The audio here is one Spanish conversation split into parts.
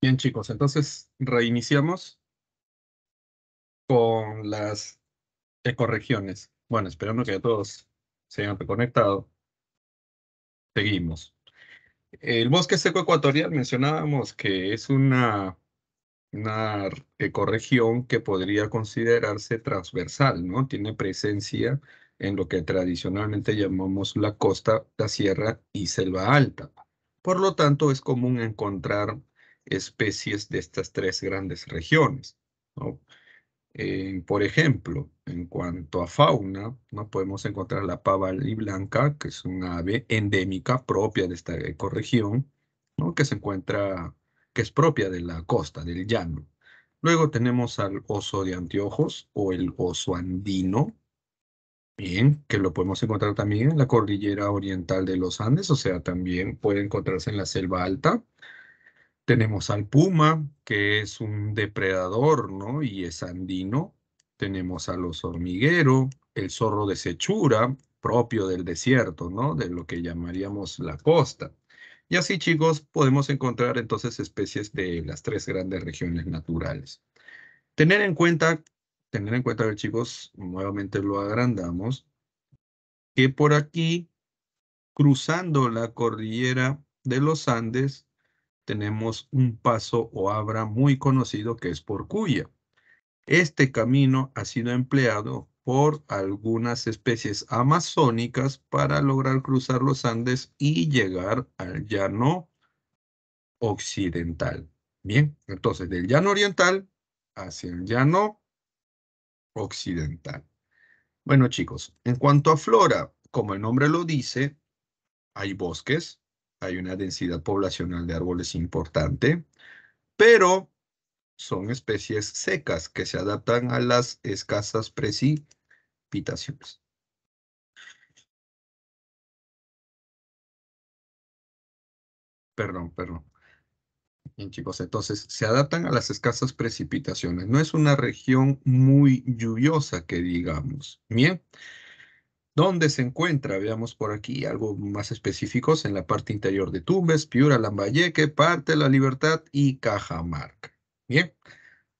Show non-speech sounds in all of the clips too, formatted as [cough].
Bien, chicos, entonces reiniciamos con las ecorregiones. Bueno, esperando que todos se hayan reconectado. Seguimos. El bosque seco ecuatorial mencionábamos que es una, una ecorregión que podría considerarse transversal, ¿no? Tiene presencia en lo que tradicionalmente llamamos la costa, la sierra y selva alta. Por lo tanto, es común encontrar especies de estas tres grandes regiones. Eh, por ejemplo, en cuanto a fauna, ¿no? podemos encontrar la pava blanca, que es un ave endémica propia de esta ecorregión, ¿no? que se encuentra, que es propia de la costa, del llano. Luego tenemos al oso de anteojos o el oso andino, Bien, que lo podemos encontrar también en la cordillera oriental de los Andes, o sea, también puede encontrarse en la selva alta. Tenemos al puma, que es un depredador, ¿no? Y es andino. Tenemos al los hormiguero, el zorro de Sechura, propio del desierto, ¿no? De lo que llamaríamos la costa. Y así, chicos, podemos encontrar entonces especies de las tres grandes regiones naturales. Tener en cuenta, tener en cuenta, chicos, nuevamente lo agrandamos, que por aquí, cruzando la cordillera de los Andes, tenemos un paso o abra muy conocido que es por cuya. Este camino ha sido empleado por algunas especies amazónicas para lograr cruzar los Andes y llegar al llano occidental. Bien, entonces del llano oriental hacia el llano occidental. Bueno chicos, en cuanto a flora, como el nombre lo dice, hay bosques, hay una densidad poblacional de árboles importante, pero son especies secas que se adaptan a las escasas precipitaciones. Perdón, perdón. Bien, chicos, entonces se adaptan a las escasas precipitaciones. No es una región muy lluviosa, que digamos. Bien. ¿Dónde se encuentra? Veamos por aquí algo más específicos en la parte interior de Tumbes, Piura, Lambayeque, Parte de la Libertad y Cajamarca. Bien,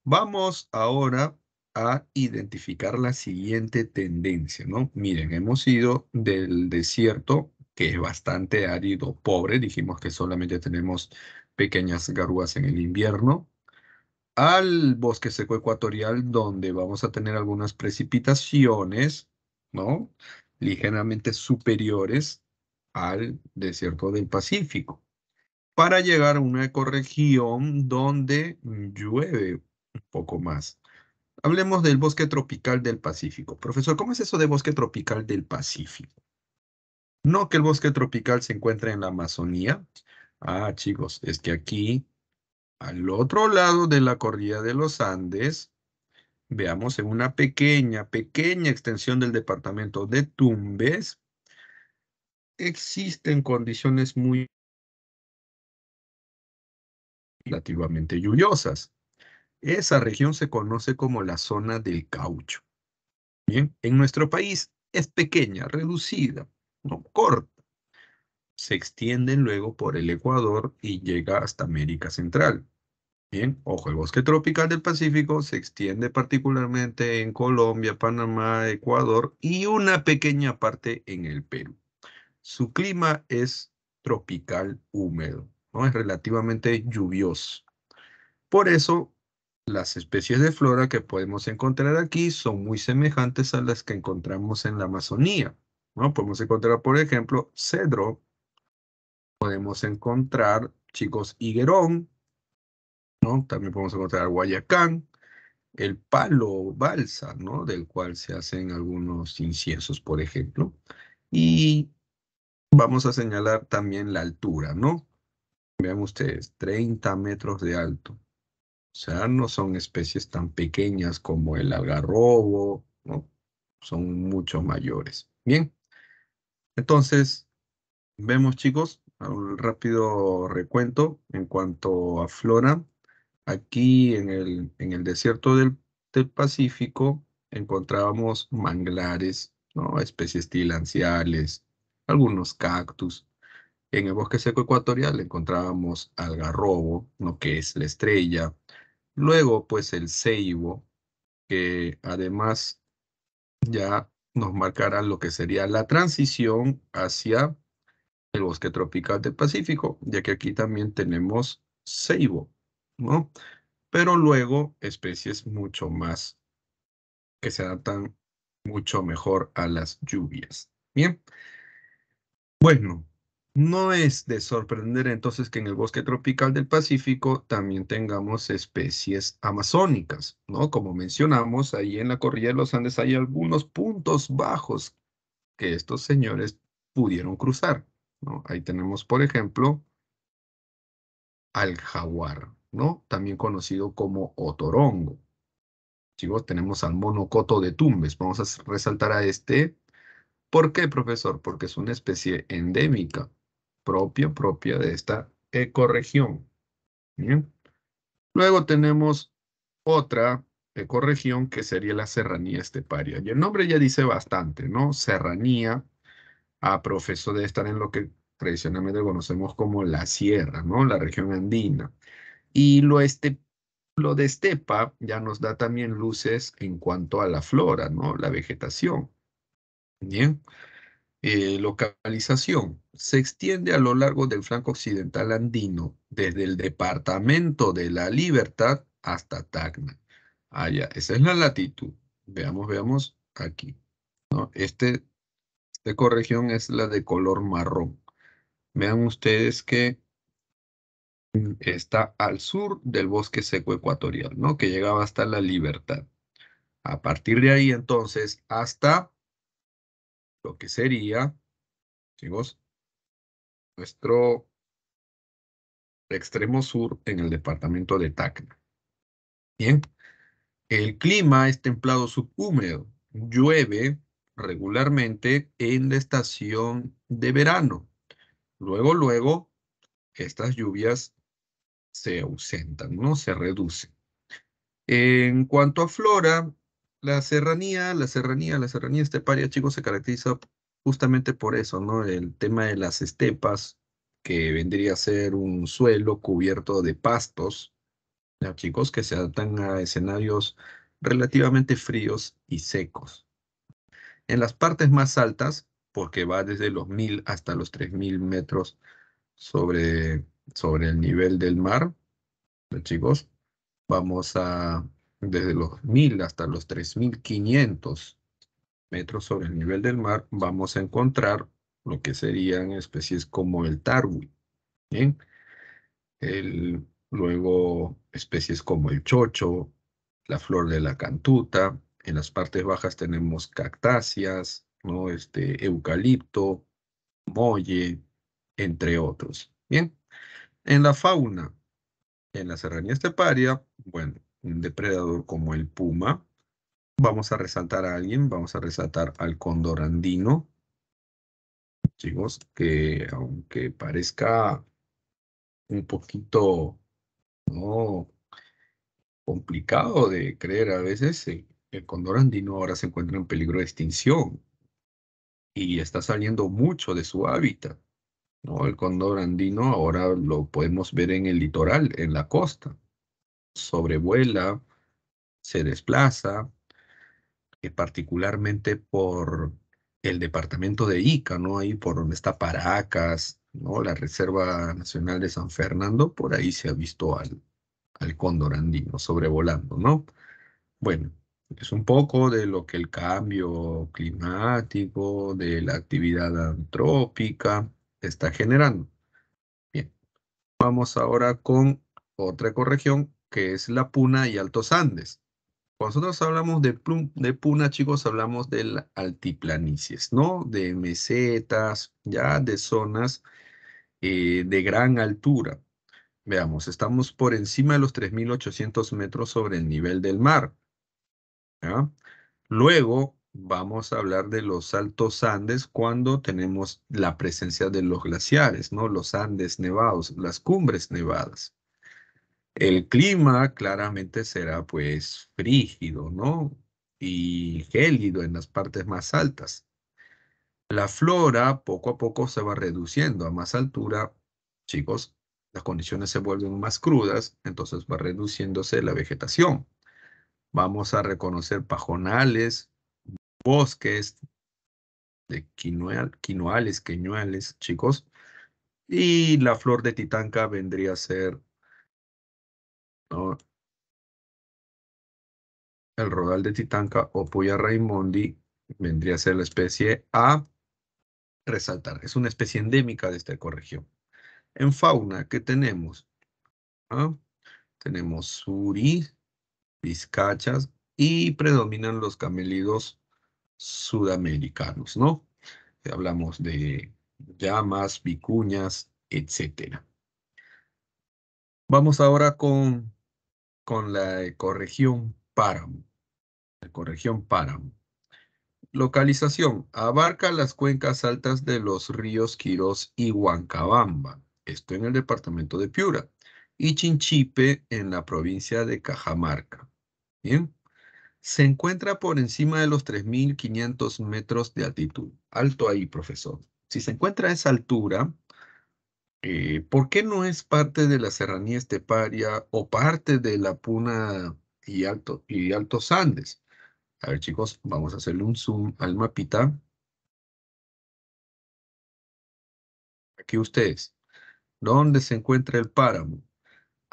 vamos ahora a identificar la siguiente tendencia, ¿no? Miren, hemos ido del desierto, que es bastante árido, pobre, dijimos que solamente tenemos pequeñas garúas en el invierno, al bosque seco ecuatorial, donde vamos a tener algunas precipitaciones, ¿no? ligeramente superiores al desierto del Pacífico, para llegar a una ecorregión donde llueve un poco más. Hablemos del bosque tropical del Pacífico. Profesor, ¿cómo es eso de bosque tropical del Pacífico? No que el bosque tropical se encuentra en la Amazonía. Ah, chicos, es que aquí, al otro lado de la cordillera de los Andes, Veamos en una pequeña, pequeña extensión del departamento de Tumbes, existen condiciones muy relativamente lluviosas. Esa región se conoce como la zona del caucho. Bien, en nuestro país es pequeña, reducida, no corta. Se extiende luego por el Ecuador y llega hasta América Central. Bien, ojo, el bosque tropical del Pacífico se extiende particularmente en Colombia, Panamá, Ecuador y una pequeña parte en el Perú. Su clima es tropical húmedo, es relativamente lluvioso. Por eso, las especies de flora que podemos encontrar aquí son muy semejantes a las que encontramos en la Amazonía. ¿no? Podemos encontrar, por ejemplo, cedro, podemos encontrar, chicos, higuerón, también podemos encontrar Guayacán, el palo balsa, ¿no? Del cual se hacen algunos inciensos, por ejemplo. Y vamos a señalar también la altura, ¿no? Vean ustedes, 30 metros de alto. O sea, no son especies tan pequeñas como el algarrobo, ¿no? Son mucho mayores. Bien. Entonces, vemos chicos, un rápido recuento en cuanto a flora. Aquí en el, en el desierto del, Pacífico encontrábamos manglares, ¿no? especies tilanciales, algunos cactus. En el bosque seco ecuatorial encontrábamos algarrobo, lo que es la estrella. Luego, pues el ceibo, que además ya nos marcará lo que sería la transición hacia el bosque tropical del Pacífico, ya que aquí también tenemos ceibo. ¿no? Pero luego especies mucho más que se adaptan mucho mejor a las lluvias. Bien. Bueno, no es de sorprender entonces que en el bosque tropical del Pacífico también tengamos especies amazónicas, ¿no? Como mencionamos, ahí en la cordillera de los Andes hay algunos puntos bajos que estos señores pudieron cruzar, ¿no? Ahí tenemos, por ejemplo, al jaguar, también conocido como otorongo. Chicos, tenemos al monocoto de Tumbes. Vamos a resaltar a este. ¿Por qué, profesor? Porque es una especie endémica, propia, propia de esta ecorregión. Luego tenemos otra ecorregión que sería la serranía esteparia. Y el nombre ya dice bastante, ¿no? Serranía, a profesor de estar en lo que tradicionalmente conocemos como la sierra, ¿no? La región andina. Y lo, este, lo de estepa ya nos da también luces en cuanto a la flora, ¿no? La vegetación. Bien. Eh, localización. Se extiende a lo largo del flanco occidental andino, desde el departamento de la Libertad hasta Tacna. Allá, ah, esa es la latitud. Veamos, veamos aquí. ¿no? Este, esta corregión es la de color marrón. Vean ustedes que está al sur del bosque seco ecuatorial, ¿no? Que llegaba hasta la libertad. A partir de ahí, entonces, hasta lo que sería, chicos, nuestro extremo sur en el departamento de Tacna. Bien, el clima es templado subhúmedo, llueve regularmente en la estación de verano. Luego, luego, estas lluvias se ausentan, ¿no? Se reducen. En cuanto a flora, la serranía, la serranía, la serranía esteparia, chicos, se caracteriza justamente por eso, ¿no? El tema de las estepas, que vendría a ser un suelo cubierto de pastos, ¿no, chicos, que se adaptan a escenarios relativamente fríos y secos. En las partes más altas, porque va desde los mil hasta los 3000 metros sobre sobre el nivel del mar, chicos, vamos a desde los 1000 hasta los 3500 metros sobre el nivel del mar, vamos a encontrar lo que serían especies como el tarwi, ¿bien? El, luego especies como el chocho, la flor de la cantuta, en las partes bajas tenemos cactáceas, ¿no? este, eucalipto, molle, entre otros. Bien, en la fauna, en la serranía esteparia, bueno, un depredador como el puma, vamos a resaltar a alguien, vamos a resaltar al cóndor andino, chicos, que aunque parezca un poquito ¿no? complicado de creer a veces, el, eh, el cóndor andino ahora se encuentra en peligro de extinción y está saliendo mucho de su hábitat. El cóndor andino ahora lo podemos ver en el litoral, en la costa. Sobrevuela, se desplaza, particularmente por el departamento de Ica, ¿no? Ahí por donde está Paracas, ¿no? La Reserva Nacional de San Fernando, por ahí se ha visto al, al cóndor andino sobrevolando, ¿no? Bueno, es un poco de lo que el cambio climático, de la actividad antrópica, está generando. Bien, vamos ahora con otra corregión que es la Puna y Altos Andes. Cuando nosotros hablamos de, Puna, chicos, hablamos de altiplanicies, ¿no? De mesetas, ya de zonas eh, de gran altura. Veamos, estamos por encima de los 3.800 metros sobre el nivel del mar. ¿ya? Luego, vamos a hablar de los altos Andes cuando tenemos la presencia de los glaciares, ¿no? Los Andes nevados, las cumbres nevadas. El clima claramente será pues frígido, ¿no? Y gélido en las partes más altas. La flora poco a poco se va reduciendo. A más altura, chicos, las condiciones se vuelven más crudas, entonces va reduciéndose la vegetación. Vamos a reconocer pajonales, bosques de quinual, quinuales, queñuales, chicos. Y la flor de titanca vendría a ser el rodal de titanca o puya raimondi vendría a ser la especie A resaltar. Es una especie endémica de esta ecorregión. En fauna, ¿qué tenemos? ¿Ah? Tenemos suri, vizcachas y predominan los camelidos sudamericanos, ¿no? Hablamos de llamas, vicuñas, etcétera. Vamos ahora con, con la ecorregión páramo. Ecorregión páramo. Localización. Abarca las cuencas altas de los ríos Quirós y Huancabamba. Esto en el departamento de Piura. Y Chinchipe en la provincia de Cajamarca. Bien. Se encuentra por encima de los 3.500 metros de altitud. Alto ahí, profesor. Si se encuentra a esa altura, eh, ¿por qué no es parte de la serranía esteparia o parte de la puna y, alto, y altos Andes? A ver, chicos, vamos a hacerle un zoom al mapita. Aquí ustedes. ¿Dónde se encuentra el páramo?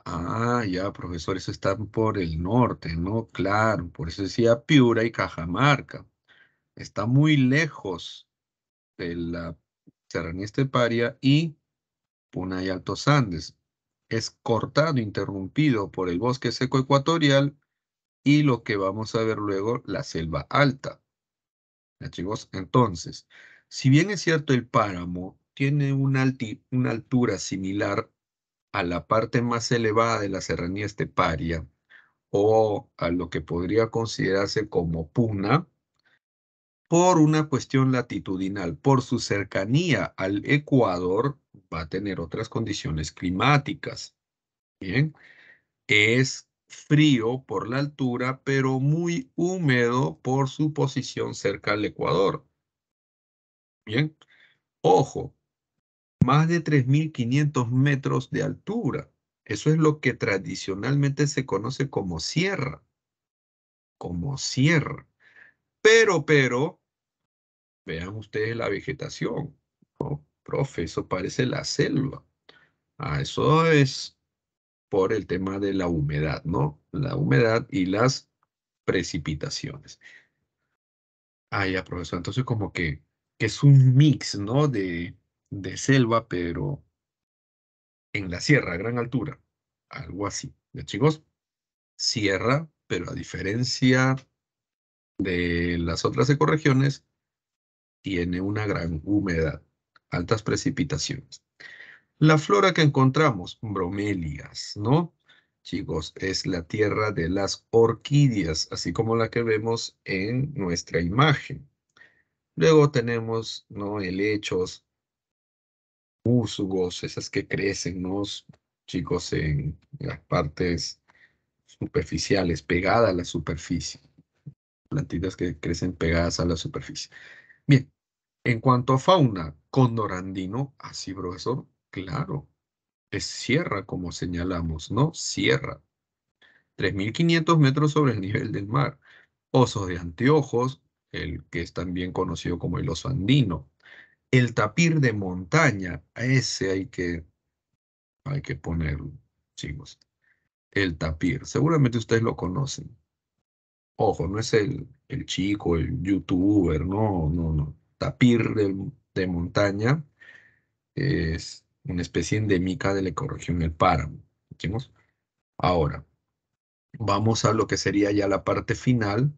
Ah, ya, profesores, están por el norte, ¿no? Claro, por eso decía Piura y Cajamarca. Está muy lejos de la Serranía Esteparia y Puna y Altos Andes. Es cortado, interrumpido por el bosque seco ecuatorial y lo que vamos a ver luego, la selva alta. chicos? Entonces, si bien es cierto el páramo tiene una, una altura similar a la parte más elevada de la serranía esteparia o a lo que podría considerarse como puna por una cuestión latitudinal, por su cercanía al Ecuador, va a tener otras condiciones climáticas. Bien, es frío por la altura, pero muy húmedo por su posición cerca al Ecuador. Bien, ojo, más de 3.500 metros de altura. Eso es lo que tradicionalmente se conoce como sierra. Como sierra. Pero, pero, vean ustedes la vegetación. ¿no? Profe, eso parece la selva. Ah, eso es por el tema de la humedad, ¿no? La humedad y las precipitaciones. Ah, ya, profesor. Entonces, como que, que es un mix, ¿no? De, de selva, pero en la sierra, a gran altura, algo así. ¿Ya chicos? Sierra, pero a diferencia de las otras ecorregiones, tiene una gran humedad, altas precipitaciones. La flora que encontramos, bromelias, ¿no? Chicos, es la tierra de las orquídeas, así como la que vemos en nuestra imagen. Luego tenemos, ¿no? Helechos, musgos, esas que crecen, ¿no? Chicos, en las partes superficiales, pegadas a la superficie. Plantitas que crecen pegadas a la superficie. Bien, en cuanto a fauna, cóndor andino, así profesor, claro, es sierra como señalamos, ¿no? Sierra. 3.500 metros sobre el nivel del mar. Osos de anteojos, el que es también conocido como el oso andino el tapir de montaña, a ese hay que, hay que chicos. El tapir, seguramente ustedes lo conocen. Ojo, no es el, el chico, el youtuber, no, no, no. Tapir de, montaña es una especie endémica de la ecorregión el páramo. Ahora, vamos a lo que sería ya la parte final,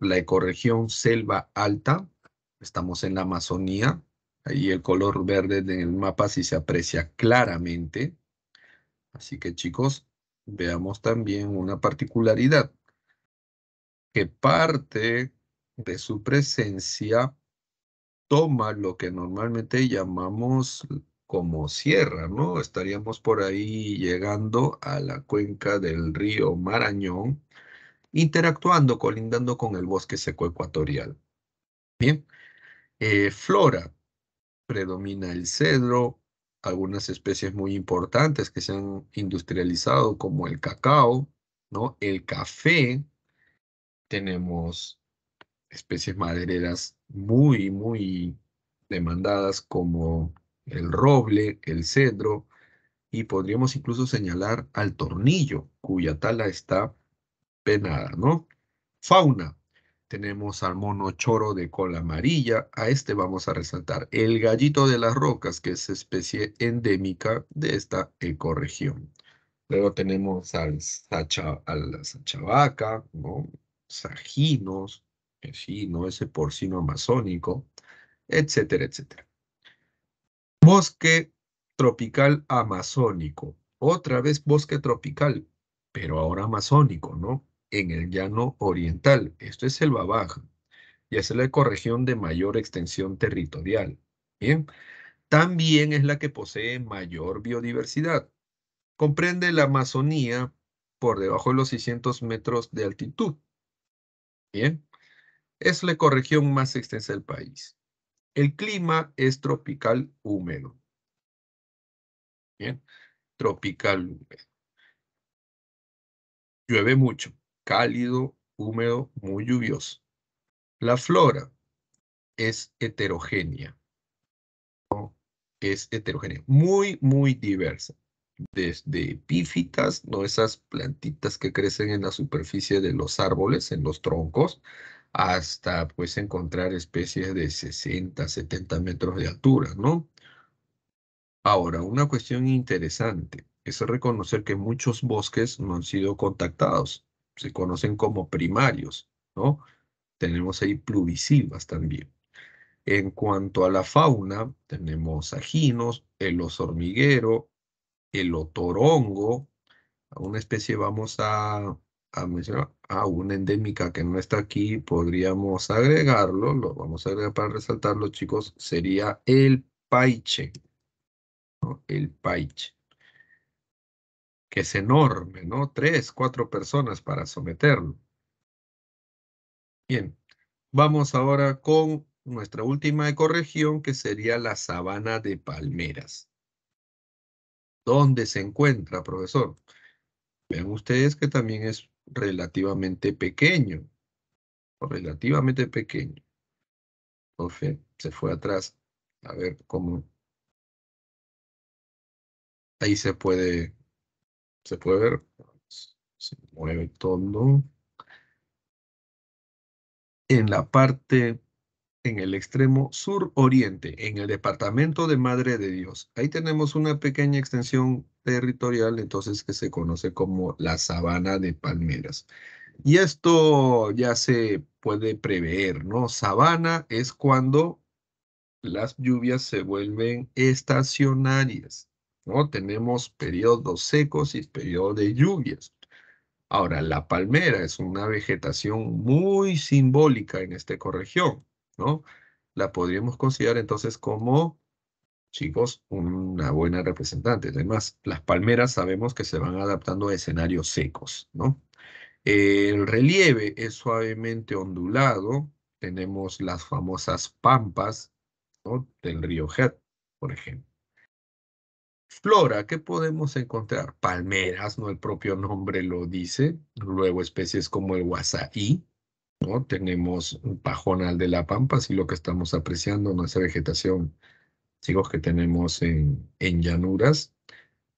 la ecorregión selva alta, Estamos en la Amazonía, ahí el color verde del mapa sí se aprecia claramente. Así que chicos, veamos también una particularidad, que parte de su presencia toma lo que normalmente llamamos como sierra, ¿no? Estaríamos por ahí llegando a la cuenca del río Marañón, interactuando, colindando con el bosque seco ecuatorial. Bien, eh, flora, predomina el cedro, algunas especies muy importantes que se han industrializado como el cacao, ¿no? El café, tenemos especies madereras muy, muy demandadas como el roble, el cedro, y podríamos incluso señalar al tornillo, cuya tala está penada, ¿no? Fauna. Tenemos al mono choro de cola amarilla, a este vamos a resaltar. El gallito de las rocas, que es especie endémica de esta ecorregión. Luego tenemos al sacha, a sachavaca, ¿no? sajinos, sí, ¿no? ese porcino amazónico, etcétera, etcétera. Bosque tropical amazónico. Otra vez bosque tropical, pero ahora amazónico, ¿no? en el llano oriental, esto es selva baja. y es la ecorregión de mayor extensión territorial. Bien, también es la que posee mayor biodiversidad. Comprende la Amazonía por debajo de los 600 metros de altitud. Bien, es la ecorregión más extensa del país. El clima es tropical húmedo. Bien, tropical húmedo. Llueve mucho cálido, húmedo, muy lluvioso. La flora es heterogénea. Es heterogénea, muy, muy diversa. Desde epífitas, ¿no? esas plantitas que crecen en la superficie de los árboles, en los troncos, hasta pues encontrar especies de 60, 70 metros de altura, ¿no? Ahora, una cuestión interesante es reconocer que muchos bosques no han sido contactados se conocen como primarios, ¿no? Tenemos ahí pluvisivas también. En cuanto a la fauna, tenemos ajinos, el oso hormiguero, el otorongo, una especie vamos a, a mencionar, a una endémica que no está aquí, podríamos agregarlo, lo vamos a agregar para resaltarlo, chicos, sería el paiche, ¿no? el paiche es enorme, ¿no? Tres, cuatro personas para someterlo. Bien, vamos ahora con nuestra última ecorregión, que sería la sabana de palmeras. ¿Dónde se encuentra, profesor? Vean ustedes que también es relativamente pequeño. Relativamente pequeño. Profe, se fue atrás. A ver cómo... Ahí se puede se puede ver, se mueve todo. En la parte, en el extremo sur-oriente, en el departamento de Madre de Dios, ahí tenemos una pequeña extensión territorial, entonces que se conoce como la sabana de palmeras. Y esto ya se puede prever, ¿no? Sabana es cuando las lluvias se vuelven estacionarias. ¿no? Tenemos periodos secos y periodos de lluvias. Ahora, la palmera es una vegetación muy simbólica en esta ecorregión, ¿no? La podríamos considerar entonces como, chicos, una buena representante. Además, las palmeras sabemos que se van adaptando a escenarios secos, ¿no? El relieve es suavemente ondulado. Tenemos las famosas pampas del río Jet, por ejemplo. Flora, ¿qué podemos encontrar? Palmeras, ¿no? El propio nombre lo dice. Luego especies como el wasaí, ¿no? Tenemos un pajonal de la pampa, si lo que estamos apreciando, no nuestra vegetación, chicos que tenemos en, en llanuras.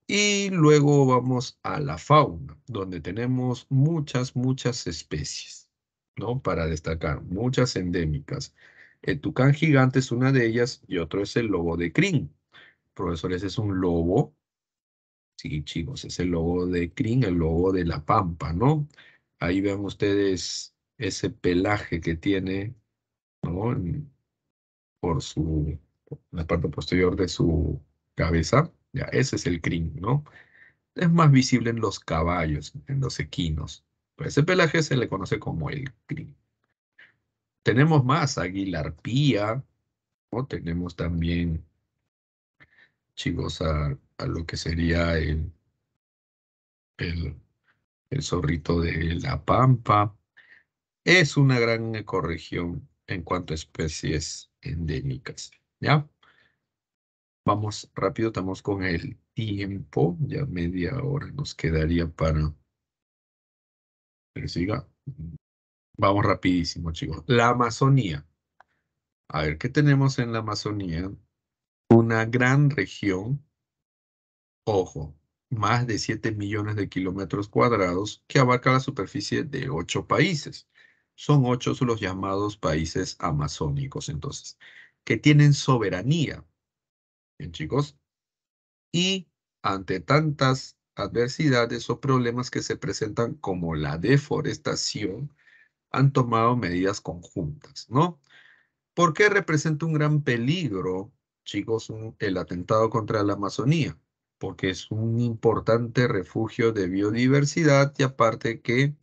Y luego vamos a la fauna, donde tenemos muchas, muchas especies, ¿no? Para destacar, muchas endémicas. El tucán gigante es una de ellas y otro es el lobo de crin, profesores, es un lobo. Sí, chicos, es el lobo de Kring, el lobo de la pampa, ¿no? Ahí vean ustedes ese pelaje que tiene, ¿no? Por su, la parte posterior de su cabeza. Ya, ese es el crin, ¿no? Es más visible en los caballos, en los equinos. Pues ese pelaje se le conoce como el crin. Tenemos más, aguilarpía, ¿no? Tenemos también chicos a, lo que sería el, el, el zorrito de la pampa. Es una gran ecorregión en cuanto a especies endémicas. ¿Ya? Vamos rápido, estamos con el tiempo. Ya media hora nos quedaría para... Pero siga. Vamos rapidísimo, chicos. La Amazonía. A ver, ¿qué tenemos en la Amazonía? una gran región, ojo, más de 7 millones de kilómetros cuadrados que abarca la superficie de 8 países. Son 8 los llamados países amazónicos, entonces, que tienen soberanía. Bien, chicos. Y ante tantas adversidades o problemas que se presentan como la deforestación, han tomado medidas conjuntas, ¿no? Porque representa un gran peligro chicos, el atentado contra la Amazonía, porque es un importante refugio de biodiversidad y aparte que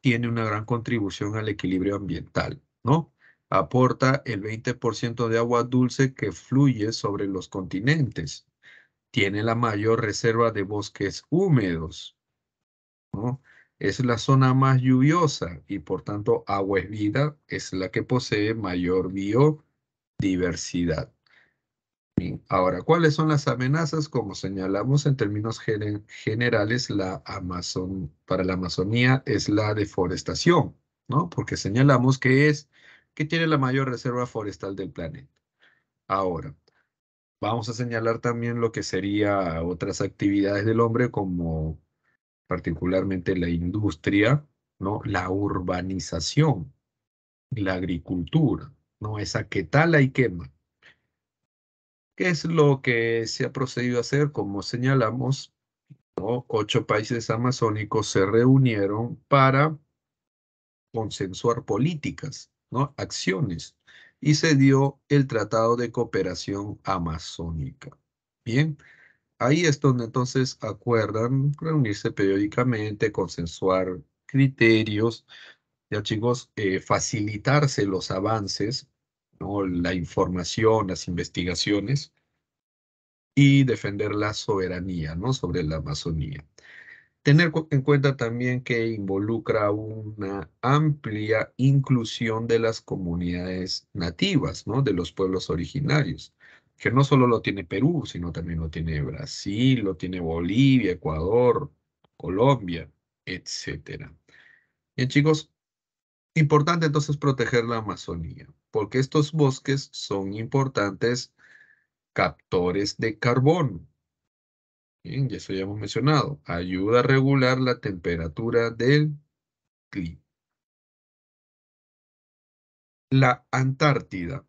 tiene una gran contribución al equilibrio ambiental, ¿no? Aporta el 20% de agua dulce que fluye sobre los continentes. Tiene la mayor reserva de bosques húmedos, ¿no? Es la zona más lluviosa y por tanto agua es vida, es la que posee mayor biodiversidad ahora, ¿cuáles son las amenazas? Como señalamos en términos generales, la Amazon, para la Amazonía es la deforestación, ¿no? Porque señalamos que es que tiene la mayor reserva forestal del planeta. Ahora, vamos a señalar también lo que sería otras actividades del hombre como particularmente la industria, ¿no? La urbanización, la agricultura, ¿no? Esa que tal y quema ¿Qué es lo que se ha procedido a hacer? Como señalamos, ocho países amazónicos se reunieron para consensuar políticas, ¿no? acciones, y se dio el Tratado de Cooperación Amazónica. Bien, ahí es donde entonces acuerdan reunirse periódicamente, consensuar criterios, ya chicos, eh, facilitarse los avances la información, las investigaciones y defender la soberanía ¿no? sobre la Amazonía. Tener en cuenta también que involucra una amplia inclusión de las comunidades nativas, ¿no? de los pueblos originarios, que no solo lo tiene Perú, sino también lo tiene Brasil, lo tiene Bolivia, Ecuador, Colombia, etc. Bien chicos, importante entonces proteger la Amazonía porque estos bosques son importantes captores de carbono. y eso ya hemos mencionado. Ayuda a regular la temperatura del clima. La Antártida,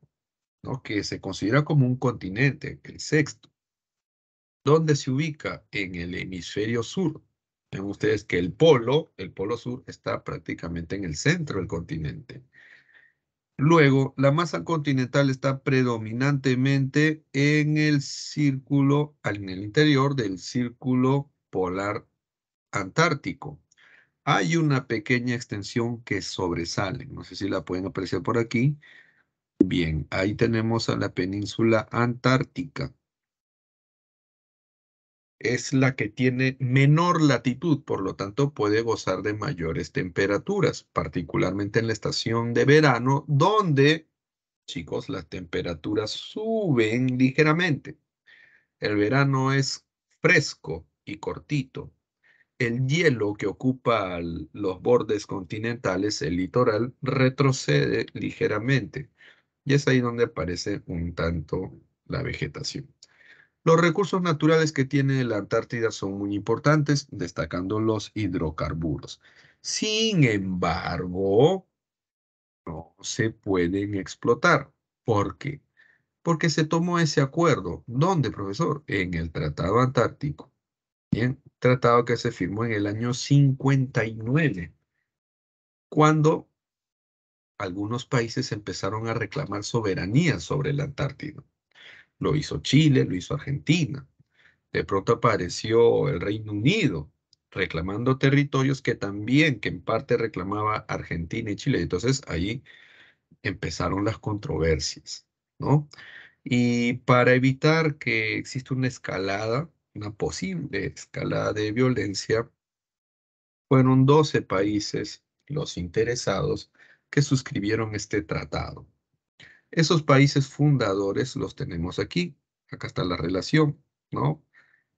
¿no? que se considera como un continente, el sexto, donde se ubica en el hemisferio sur. Ven ustedes que el polo, el polo sur, está prácticamente en el centro del continente. Luego, la masa continental está predominantemente en el círculo, en el interior del círculo polar antártico. Hay una pequeña extensión que sobresale, no sé si la pueden apreciar por aquí. Bien, ahí tenemos a la península antártica es la que tiene menor latitud, por lo tanto puede gozar de mayores temperaturas, particularmente en la estación de verano, donde, chicos, las temperaturas suben ligeramente. El verano es fresco y cortito. El hielo que ocupa los bordes continentales, el litoral, retrocede ligeramente. Y es ahí donde aparece un tanto la vegetación. Los recursos naturales que tiene la Antártida son muy importantes, destacando los hidrocarburos. Sin embargo, no se pueden explotar. ¿Por qué? Porque se tomó ese acuerdo. ¿Dónde, profesor? En el Tratado Antártico. Bien, tratado que se firmó en el año 59, cuando algunos países empezaron a reclamar soberanía sobre la Antártida lo hizo Chile, lo hizo Argentina. De pronto apareció el Reino Unido reclamando territorios que también, que en parte reclamaba Argentina y Chile. Entonces ahí empezaron las controversias, ¿no? Y para evitar que exista una escalada, una posible escalada de violencia, fueron 12 países los interesados que suscribieron este tratado. Esos países fundadores los tenemos aquí. Acá está la relación, ¿no?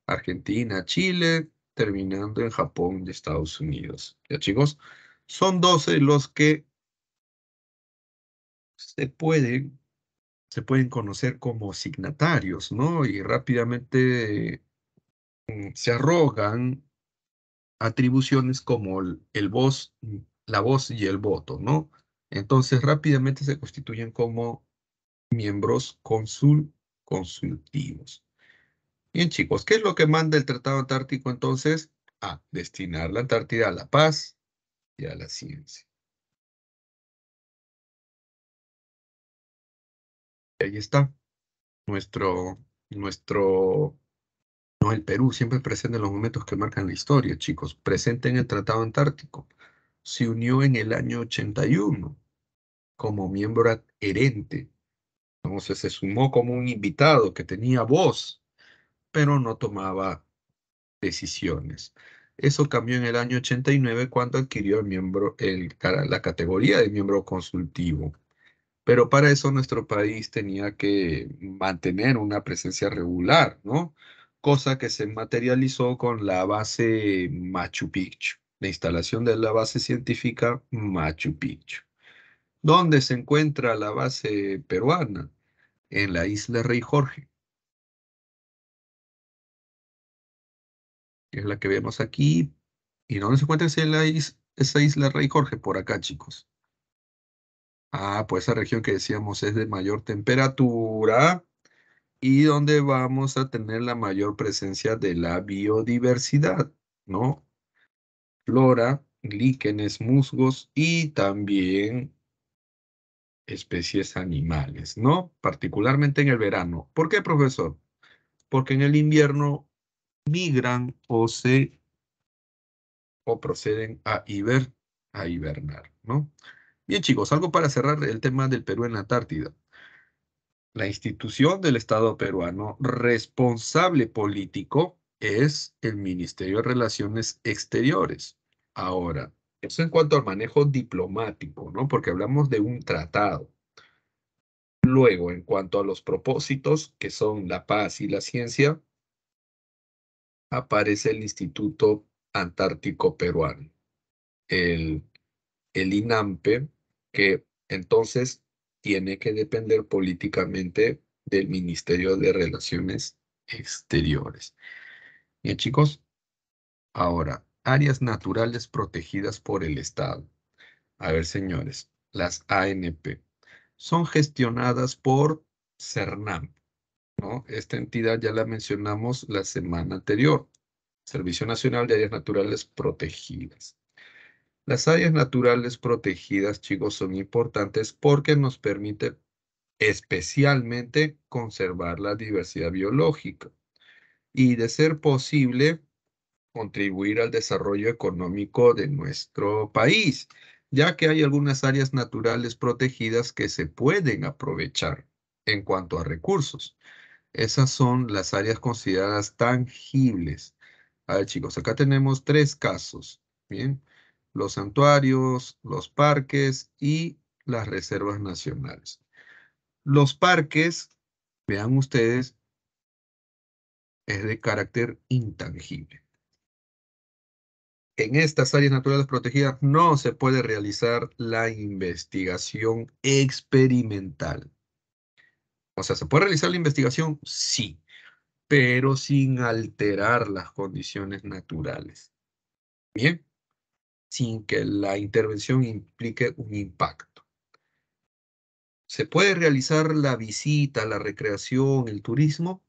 Argentina, Chile, terminando en Japón y Estados Unidos. Ya chicos, son 12 los que se pueden, se pueden conocer como signatarios, ¿no? Y rápidamente mm, se arrogan atribuciones como el voz, la voz y el voto, ¿no? Entonces rápidamente se constituyen como miembros consultivos. Bien chicos, ¿qué es lo que manda el Tratado Antártico entonces? A destinar la Antártida a la paz y a la ciencia. ahí está. Nuestro, nuestro, no, el Perú siempre presente en los momentos que marcan la historia, chicos. Presente en el Tratado Antártico. Se unió en el año 81 como miembro adherente. Entonces se sumó como un invitado que tenía voz, pero no tomaba decisiones. Eso cambió en el año 89 cuando adquirió el miembro, la categoría de miembro consultivo. Pero para eso nuestro país tenía que mantener una presencia regular, ¿no? Cosa que se materializó con la base Machu Picchu, la instalación de la base científica Machu Picchu. ¿Dónde se encuentra la base peruana? En la isla Rey Jorge. es la que vemos aquí. ¿Y dónde se encuentra esa isla, esa isla Rey Jorge? Por acá, chicos. Ah, pues esa región que decíamos es de mayor temperatura y donde vamos a tener la mayor presencia de la biodiversidad, ¿no? Flora, líquenes, musgos y también especies animales, ¿no? Particularmente en el verano. ¿Por qué, profesor? Porque en el invierno migran o se o proceden a, a hibernar, ¿no? Bien, chicos, algo para cerrar el tema del Perú en la Antártida. La institución del Estado peruano responsable político es el Ministerio de Relaciones Exteriores. Ahora, eso en cuanto al manejo diplomático, ¿no? Porque hablamos de un tratado. Luego, en cuanto a los propósitos, que son la paz y la ciencia, aparece el Instituto Antártico Peruano, el, el INAMPE, que entonces tiene que depender políticamente del Ministerio de Relaciones Exteriores. Bien, chicos, ahora Áreas naturales protegidas por el Estado. A ver, señores, las ANP son gestionadas por CERNAM. ¿no? Esta entidad ya la mencionamos la semana anterior. Servicio Nacional de Áreas Naturales Protegidas. Las áreas naturales protegidas, chicos, son importantes porque nos permite especialmente conservar la diversidad biológica y de ser posible contribuir al desarrollo económico de nuestro país, ya que hay algunas áreas naturales protegidas que se pueden aprovechar en cuanto a recursos. Esas son las áreas consideradas tangibles. A ver, chicos, acá tenemos tres casos, ¿bien? Los santuarios, los parques y las reservas nacionales. Los parques, vean ustedes, es de carácter intangible en estas áreas naturales protegidas no se puede realizar la investigación experimental. O sea, ¿se puede realizar la investigación? Sí, pero sin alterar las condiciones naturales. Bien, sin que la intervención implique un impacto. ¿Se puede realizar la visita, la recreación, el turismo?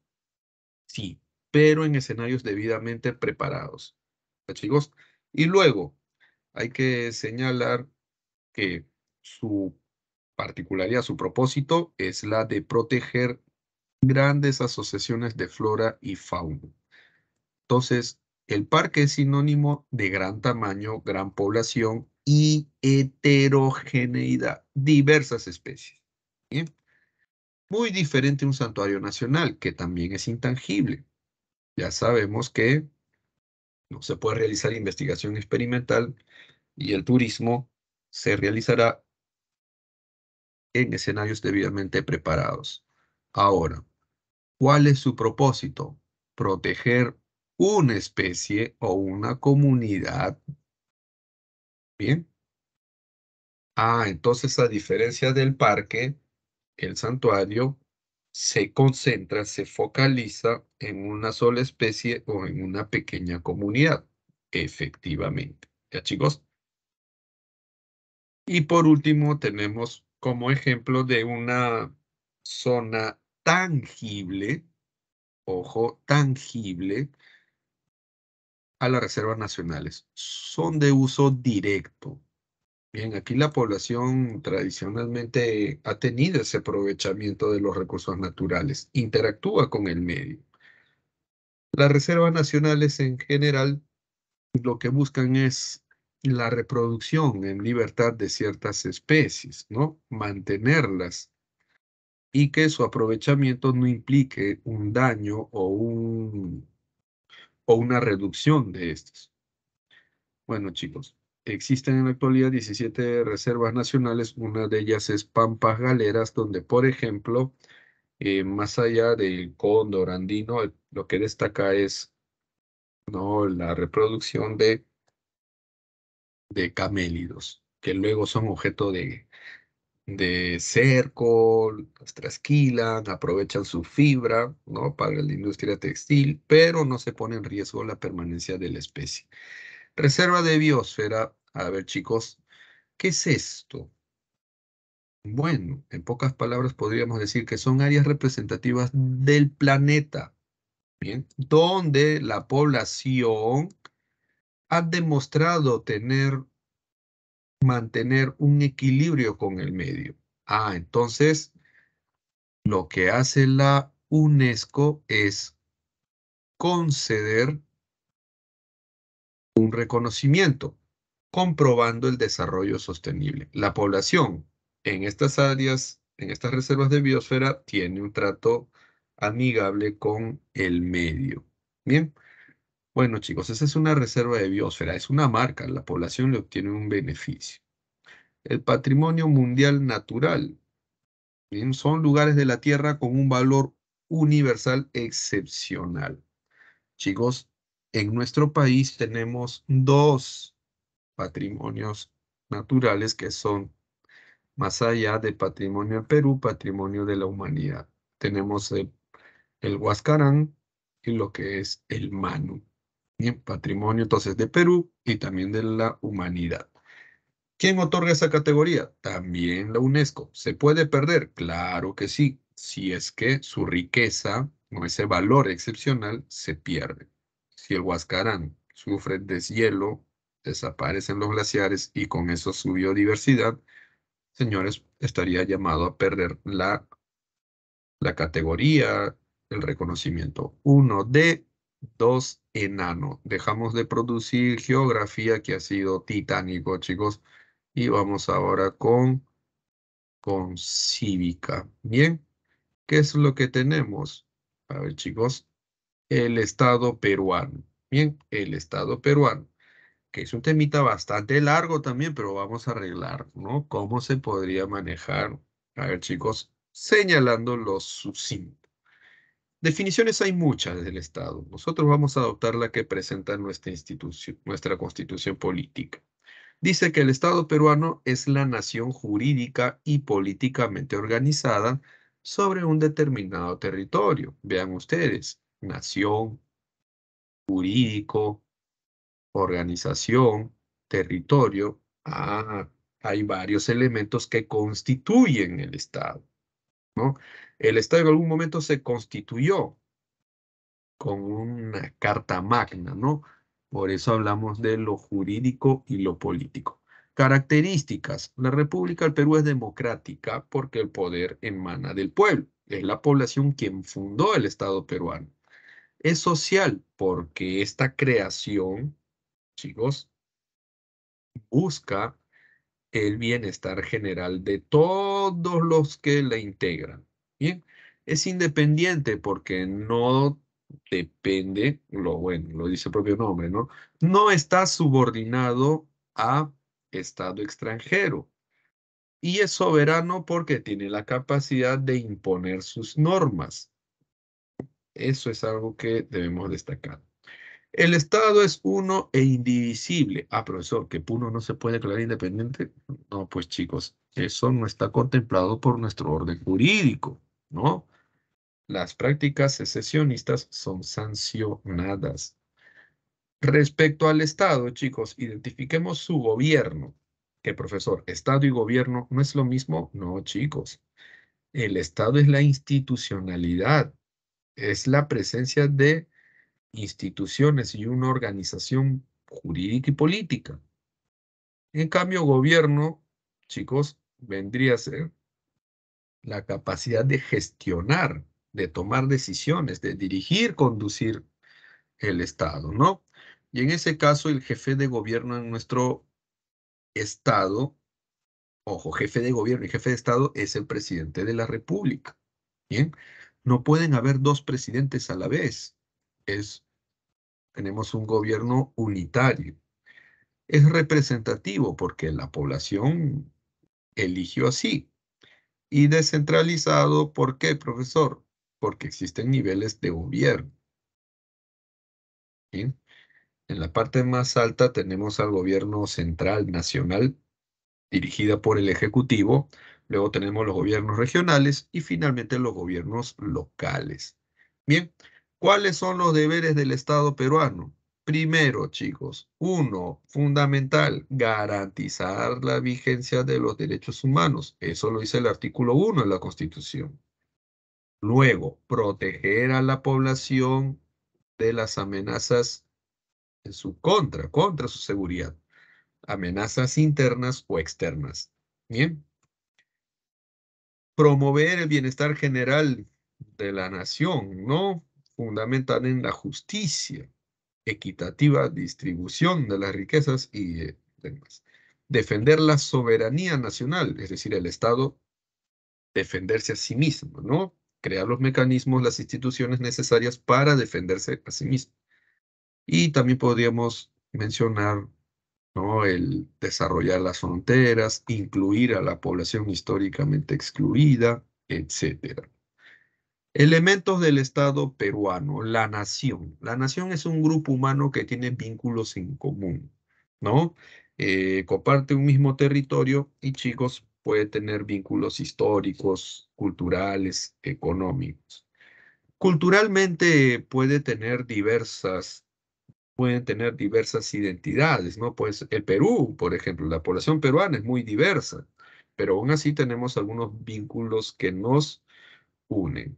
Sí, pero en escenarios debidamente preparados. Chicos, y luego, hay que señalar que su particularidad, su propósito es la de proteger grandes asociaciones de flora y fauna. Entonces, el parque es sinónimo de gran tamaño, gran población y heterogeneidad, diversas especies. Muy diferente a un santuario nacional, que también es intangible. Ya sabemos que se puede realizar investigación experimental y el turismo se realizará en escenarios debidamente preparados. Ahora, ¿cuál es su propósito? Proteger una especie o una comunidad. Bien. Ah, entonces a diferencia del parque, el santuario se concentra, se focaliza en una sola especie o en una pequeña comunidad, efectivamente. ¿Ya chicos? Y por último tenemos como ejemplo de una zona tangible, ojo, tangible, a las reservas nacionales. Son de uso directo, Bien, aquí la población tradicionalmente ha tenido ese aprovechamiento de los recursos naturales, interactúa con el medio. Las reservas nacionales en general lo que buscan es la reproducción en libertad de ciertas especies, ¿no? Mantenerlas y que su aprovechamiento no implique un daño o, un, o una reducción de estos. Bueno, chicos, Existen en la actualidad 17 reservas nacionales, una de ellas es Pampas Galeras, donde por ejemplo, eh, más allá del cóndor andino, lo que destaca es ¿no? la reproducción de, camélidos, que luego son objeto de, cerco, las trasquilan, aprovechan su fibra ¿no? para la industria textil, pero no se pone en riesgo la permanencia de la especie. Reserva de biosfera. A ver, chicos, ¿qué es esto? Bueno, en pocas palabras podríamos decir que son áreas representativas del planeta, ¿bien? Donde la población ha demostrado tener, mantener un equilibrio con el medio. Ah, entonces, lo que hace la UNESCO es conceder un reconocimiento, comprobando el desarrollo sostenible. La población en estas áreas, en estas reservas de biosfera, tiene un trato amigable con el medio. Bien. Bueno, chicos, esa es una reserva de biosfera, es una marca, la población le obtiene un beneficio. El patrimonio mundial natural. son lugares de la Tierra con un valor universal excepcional. Chicos, en nuestro país tenemos dos patrimonios naturales que son, más allá de patrimonio de Perú, patrimonio de la humanidad. Tenemos el, Huascarán y lo que es el Manu. Bien, patrimonio entonces de Perú y también de la humanidad. ¿Quién otorga esa categoría? También la UNESCO. ¿Se puede perder? Claro que sí, si es que su riqueza o ese valor excepcional se pierde. Si el Huascarán sufre deshielo, desaparecen los glaciares y con eso su biodiversidad, señores, estaría llamado a perder la, la categoría, el reconocimiento Uno de dos enano. Dejamos de producir geografía que ha sido titánico, chicos. Y vamos ahora con, con cívica. Bien, ¿qué es lo que tenemos? A ver, chicos el Estado peruano. Bien, el Estado peruano, que es un temita bastante largo también, pero vamos a arreglar, ¿no? ¿Cómo se podría manejar? A ver, chicos, señalando los sucinto. Definiciones hay muchas del Estado. Nosotros vamos a adoptar la que presenta nuestra institución, nuestra constitución política. Dice que el Estado peruano es la nación jurídica y políticamente organizada sobre un determinado territorio. Vean ustedes, nación, jurídico, organización, territorio. Ah, hay varios elementos que constituyen el Estado. ¿no? El Estado en algún momento se constituyó con una carta magna, ¿no? Por eso hablamos de lo jurídico y lo político. Características. La República del Perú es democrática porque el poder emana del pueblo. Es la población quien fundó el Estado peruano. Es social porque esta creación, chicos, busca el bienestar general de todos los que la integran. Bien, es independiente porque no depende, lo bueno, lo dice el propio nombre, ¿no? No está subordinado a Estado extranjero. Y es soberano porque tiene la capacidad de imponer sus normas. Eso es algo que debemos destacar. El Estado es uno e indivisible. Ah, profesor, que Puno no se puede declarar independiente. No, pues chicos, eso no está contemplado por nuestro orden jurídico, ¿no? Las prácticas secesionistas son sancionadas. Respecto al Estado, chicos, identifiquemos su gobierno. Que, profesor, Estado y gobierno no es lo mismo. No, chicos. El Estado es la institucionalidad es la presencia de instituciones y una organización jurídica y política. En cambio, gobierno, chicos, vendría a ser la capacidad de gestionar, de tomar decisiones, de dirigir, conducir el Estado, ¿no? Y en ese caso, el jefe de gobierno en nuestro Estado, ojo, jefe de gobierno y jefe de Estado es el presidente de la República. Bien, no pueden haber dos presidentes a la vez. Es, tenemos un gobierno unitario. Es representativo porque la población eligió así. Y descentralizado, ¿por qué, profesor? Porque existen niveles de gobierno. En la parte más alta tenemos al gobierno central nacional, dirigida por el Ejecutivo, Luego tenemos los gobiernos regionales y finalmente los gobiernos locales. Bien, ¿cuáles son los deberes del Estado peruano? Primero, chicos, uno, fundamental, garantizar la vigencia de los derechos humanos. Eso lo dice el artículo 1 de la Constitución. Luego, proteger a la población de las amenazas en su contra, contra su seguridad. Amenazas internas o externas. Bien promover el bienestar general de la nación, ¿no? Fundamental en la justicia, equitativa distribución de las riquezas y demás. Defender la soberanía nacional, es decir, el Estado defenderse a sí mismo, ¿no? Crear los mecanismos, las instituciones necesarias para defenderse a sí mismo. Y también podríamos mencionar el desarrollar las fronteras, incluir a la población históricamente excluida, etc. Elementos del Estado peruano, la nación. La nación es un grupo humano que tiene vínculos en común, ¿no? Eh, comparte un mismo territorio y chicos puede tener vínculos históricos, culturales, económicos. Culturalmente puede tener diversas pueden tener diversas identidades, ¿no? Pues el Perú, por ejemplo, la población peruana es muy diversa, pero aún así tenemos algunos vínculos que nos unen.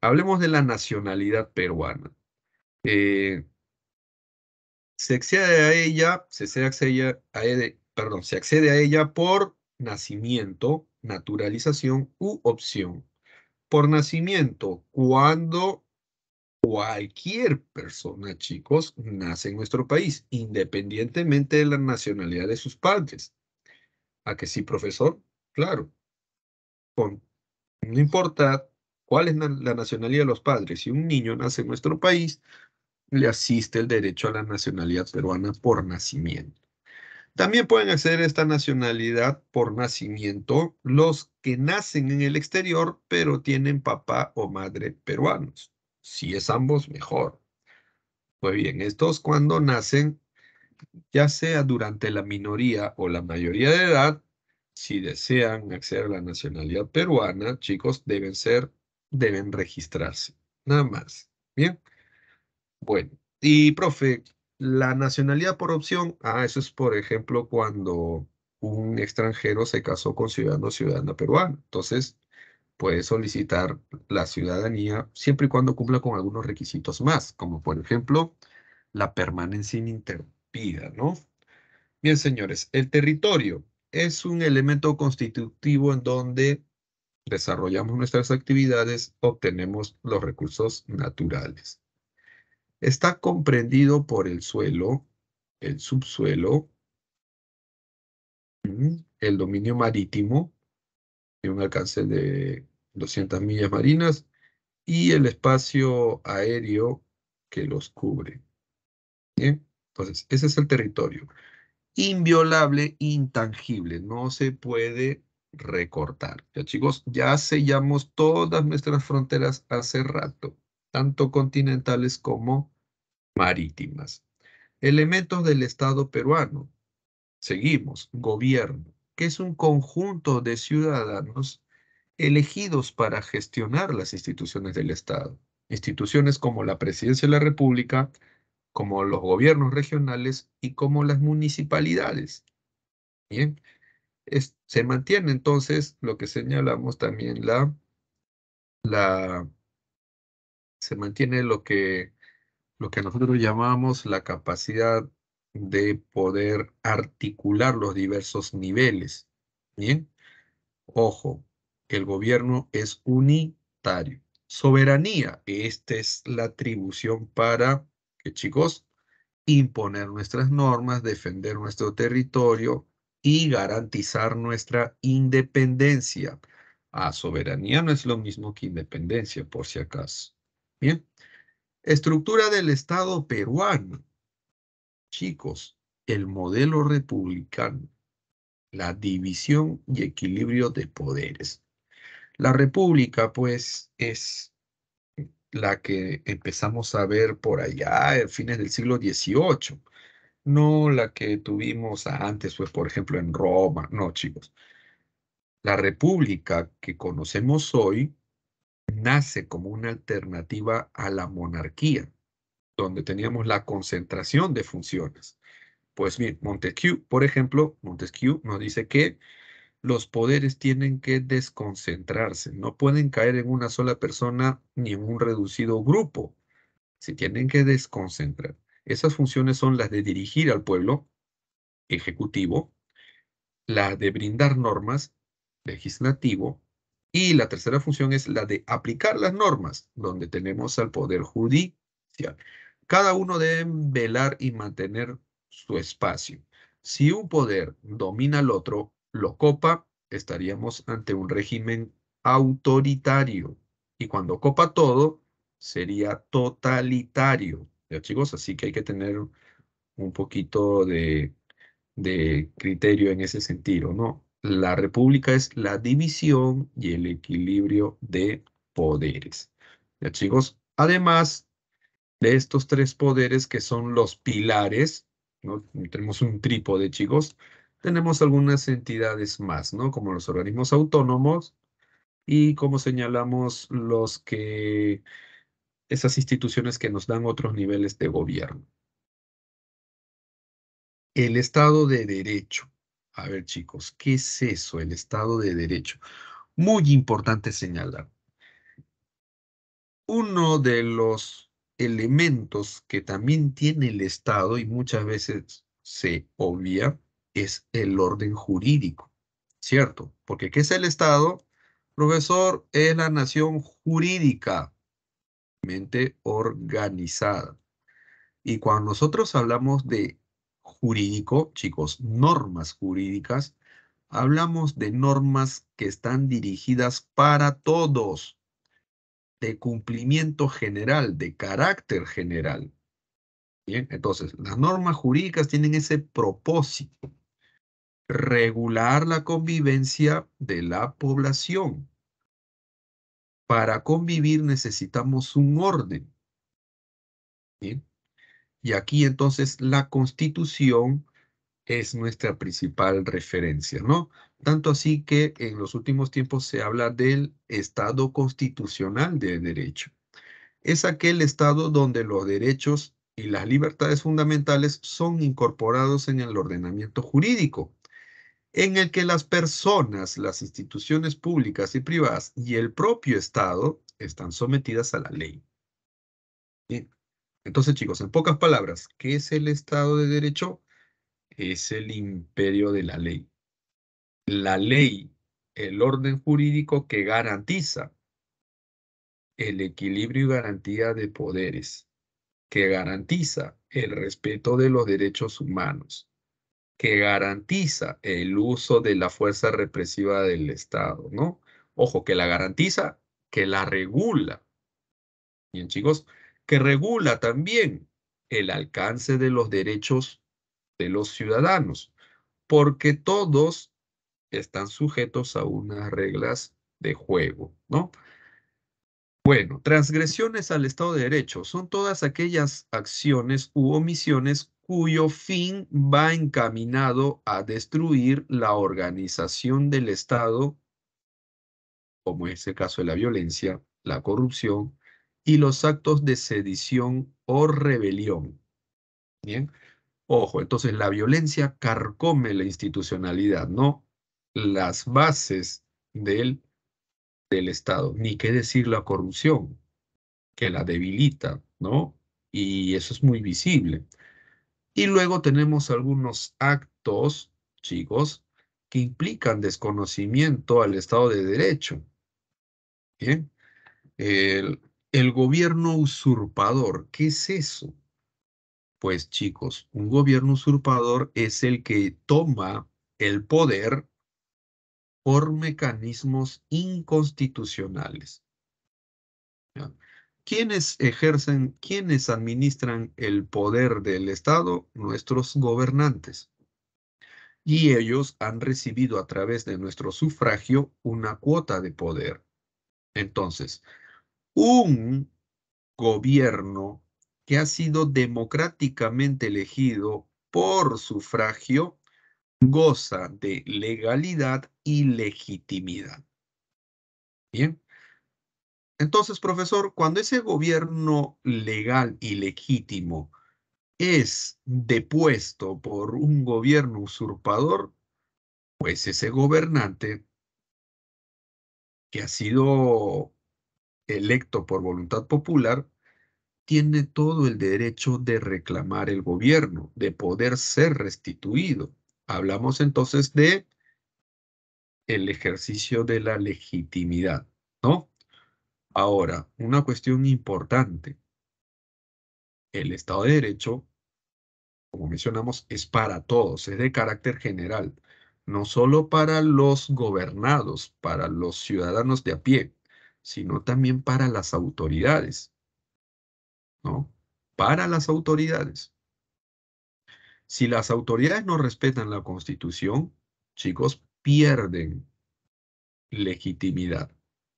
Hablemos de la nacionalidad peruana. Eh, se accede a ella, se accede a ella, perdón, se accede a ella por nacimiento, naturalización u opción. Por nacimiento, cuando Cualquier persona, chicos, nace en nuestro país, independientemente de la nacionalidad de sus padres. ¿A que sí, profesor? Claro. no importa cuál es la nacionalidad de los padres. Si un niño nace en nuestro país, le asiste el derecho a la nacionalidad peruana por nacimiento. También pueden acceder a esta nacionalidad por nacimiento los que nacen en el exterior, pero tienen papá o madre peruanos. Si es ambos, mejor. Pues bien, estos cuando nacen, ya sea durante la minoría o la mayoría de edad, si desean acceder a la nacionalidad peruana, chicos, deben ser, deben registrarse. Nada más. Bien. Bueno, y profe, la nacionalidad por opción, ah, eso es por ejemplo cuando un extranjero se casó con ciudadano o ciudadana peruana. Entonces, puede solicitar la ciudadanía siempre y cuando cumpla con algunos requisitos más, como por ejemplo la permanencia ininterrumpida, ¿no? Bien, señores, el territorio es un elemento constitutivo en donde desarrollamos nuestras actividades, obtenemos los recursos naturales. Está comprendido por el suelo, el subsuelo, el dominio marítimo, tiene un alcance de 200 millas marinas y el espacio aéreo que los cubre. Entonces, ese es el territorio. Inviolable, intangible, no se puede recortar. Ya chicos, ya sellamos todas nuestras fronteras hace rato, tanto continentales como marítimas. Elementos del Estado peruano. Seguimos, gobierno que es un conjunto de ciudadanos elegidos para gestionar las instituciones del Estado. Instituciones como la Presidencia de la República, como los gobiernos regionales y como las municipalidades. Bien, se mantiene entonces lo que señalamos también la, la se mantiene lo que, lo que nosotros llamamos la capacidad de poder articular los diversos niveles. Bien, ojo, el gobierno es unitario. Soberanía, esta es la atribución para que chicos imponer nuestras normas, defender nuestro territorio y garantizar nuestra independencia. A ah, soberanía no es lo mismo que independencia, por si acaso. Bien. Estructura del Estado peruano. Chicos, el modelo republicano, la división y equilibrio de poderes. La república, pues, es la que empezamos a ver por allá a fines del siglo XVIII, no la que tuvimos antes, pues, por ejemplo, en Roma. No, chicos. La república que conocemos hoy nace como una alternativa a la monarquía donde teníamos la concentración de funciones. Pues bien, Montesquieu, por ejemplo, Montesquieu nos dice que los poderes tienen que desconcentrarse, no pueden caer en una sola persona ni en un reducido grupo, se tienen que desconcentrar. Esas funciones son las de dirigir al pueblo ejecutivo, la de brindar normas legislativo y la tercera función es la de aplicar las normas, donde tenemos al poder judicial. Cada uno debe velar y mantener su espacio. Si un poder domina al otro, lo copa, estaríamos ante un régimen autoritario. Y cuando copa todo, sería totalitario. ¿Ya chicos? Así que hay que tener un poquito de, criterio en ese sentido, ¿no? La república es la división y el equilibrio de poderes. ¿Ya chicos? Además, de estos tres poderes que son los pilares, ¿no? Tenemos un trípode, chicos. Tenemos algunas entidades más, ¿no? Como los organismos autónomos y como señalamos los que esas instituciones que nos dan otros niveles de gobierno. El Estado de Derecho. A ver, chicos, ¿qué es eso, el Estado de Derecho? Muy importante señalar. Uno de los elementos que también tiene el Estado y muchas veces se obvia es el orden jurídico, ¿cierto? Porque ¿qué es el Estado? Profesor, es la nación jurídica, mente organizada. Y cuando nosotros hablamos de jurídico, chicos, normas jurídicas, hablamos de normas que están dirigidas para todos, de cumplimiento general, de carácter general. Bien, entonces, las normas jurídicas tienen ese propósito, regular la convivencia de la población. Para convivir necesitamos un orden. Bien. Y aquí entonces la constitución es nuestra principal referencia, ¿no? Tanto así que en los últimos tiempos se habla del Estado constitucional de derecho. Es aquel Estado donde los derechos y las libertades fundamentales son incorporados en el ordenamiento jurídico, en el que las personas, las instituciones públicas y privadas y el propio Estado están sometidas a la ley. Entonces, chicos, en pocas palabras, ¿qué es el Estado de Derecho? Es el imperio de la ley la ley, el orden jurídico que garantiza el equilibrio y garantía de poderes, que garantiza el respeto de los derechos humanos, que garantiza el uso de la fuerza represiva del Estado, ¿no? Ojo, que la garantiza, que la regula. Bien, chicos, que regula también el alcance de los derechos de los ciudadanos, porque todos están sujetos a unas reglas de juego, ¿no? Bueno, transgresiones al Estado de Derecho son todas aquellas acciones u omisiones cuyo fin va encaminado a destruir la organización del Estado, como es el caso de la violencia, la corrupción y los actos de sedición o rebelión. Bien, ojo, entonces la violencia carcome la institucionalidad, ¿no? las bases del, del Estado, ni qué decir la corrupción, que la debilita, ¿no? Y eso es muy visible. Y luego tenemos algunos actos, chicos, que implican desconocimiento al Estado de Derecho. El, el gobierno usurpador, ¿qué es eso? Pues chicos, un gobierno usurpador es el que toma el poder por mecanismos inconstitucionales. ¿Quiénes ejercen, quiénes administran el poder del Estado? Nuestros gobernantes. Y ellos han recibido a través de nuestro sufragio una cuota de poder. Entonces, un gobierno que ha sido democráticamente elegido por sufragio goza de legalidad ilegitimidad. Bien. Entonces, profesor, cuando ese gobierno legal y legítimo es depuesto por un gobierno usurpador, pues ese gobernante que ha sido electo por voluntad popular tiene todo el derecho de reclamar el gobierno, de poder ser restituido. Hablamos entonces de el ejercicio de la legitimidad, ¿no? Ahora, una cuestión importante. El Estado de Derecho, como mencionamos, es para todos, es de carácter general, no solo para los gobernados, para los ciudadanos de a pie, sino también para las autoridades, ¿no? Para las autoridades. Si las autoridades no respetan la Constitución, chicos, pierden legitimidad,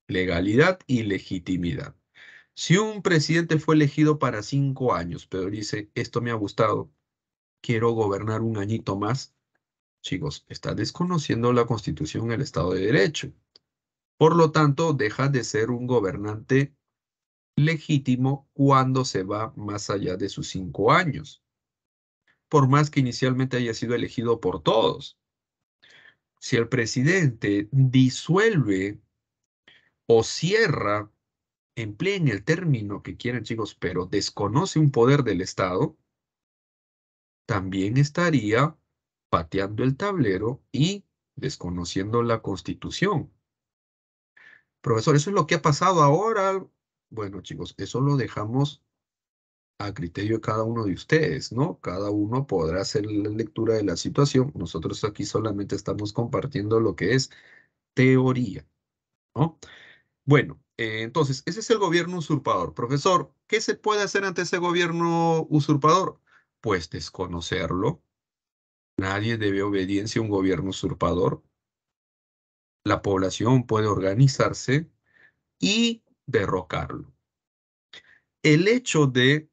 legalidad y legitimidad. Si un presidente fue elegido para cinco años, pero dice, esto me ha gustado, quiero gobernar un añito más, chicos, está desconociendo la constitución, el Estado de Derecho. Por lo tanto, deja de ser un gobernante legítimo cuando se va más allá de sus cinco años, por más que inicialmente haya sido elegido por todos si el presidente disuelve o cierra, empleen el término que quieran, chicos, pero desconoce un poder del Estado, también estaría pateando el tablero y desconociendo la Constitución. Profesor, ¿eso es lo que ha pasado ahora? Bueno, chicos, eso lo dejamos a criterio de cada uno de ustedes, ¿no? Cada uno podrá hacer la lectura de la situación. Nosotros aquí solamente estamos compartiendo lo que es teoría, ¿no? Bueno, eh, entonces, ese es el gobierno usurpador. Profesor, ¿qué se puede hacer ante ese gobierno usurpador? Pues desconocerlo. Nadie debe obediencia a un gobierno usurpador. La población puede organizarse y derrocarlo. El hecho de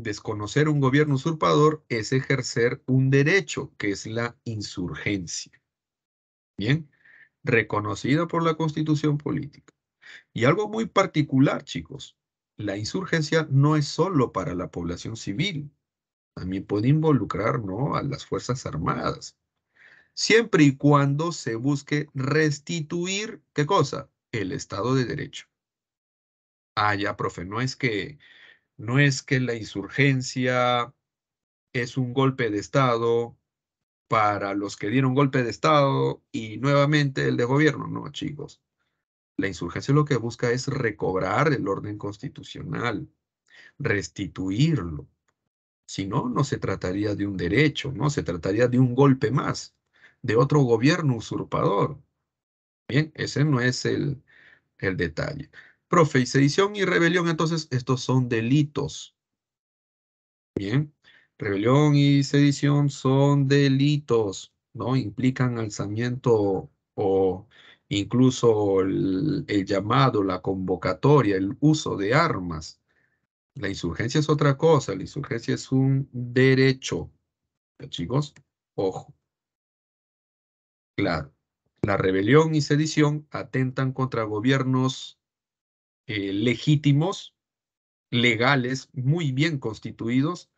Desconocer un gobierno usurpador es ejercer un derecho, que es la insurgencia. Bien, reconocida por la constitución política. Y algo muy particular, chicos, la insurgencia no es solo para la población civil, también puede involucrar ¿no? a las Fuerzas Armadas, siempre y cuando se busque restituir, ¿qué cosa? El Estado de Derecho. Ah, ya, profe, no es que no es que la insurgencia es un golpe de Estado para los que dieron golpe de Estado y nuevamente el de gobierno. No, chicos. La insurgencia lo que busca es recobrar el orden constitucional, restituirlo. Si no, no se trataría de un derecho, ¿no? Se trataría de un golpe más, de otro gobierno usurpador. Bien, ese no es el, el detalle. Profe, sedición y rebelión, entonces, estos son delitos. Bien, rebelión y sedición son delitos, ¿no? Implican alzamiento o incluso el, el, llamado, la convocatoria, el uso de armas. La insurgencia es otra cosa, la insurgencia es un derecho. Chicos, ojo. Claro, la rebelión y sedición atentan contra gobiernos eh, legítimos, legales, muy bien constituidos,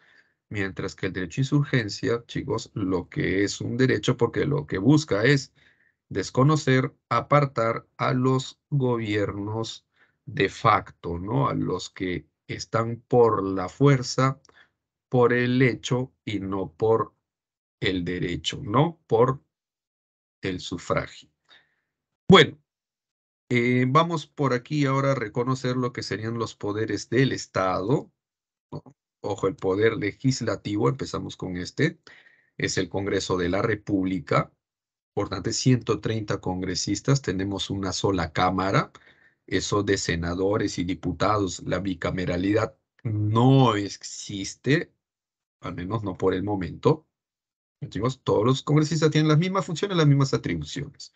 mientras que el derecho a insurgencia, chicos, lo que es un derecho, porque lo que busca es desconocer, apartar a los gobiernos de facto, ¿no? A los que están por la fuerza, por el hecho y no por el derecho, no por el sufragio. Bueno, eh, vamos por aquí ahora a reconocer lo que serían los poderes del Estado. Ojo, el poder legislativo, empezamos con este, es el Congreso de la República. Por tanto, 130 congresistas, tenemos una sola Cámara. Eso de senadores y diputados, la bicameralidad no existe, al menos no por el momento. todos los congresistas tienen las mismas funciones, las mismas atribuciones.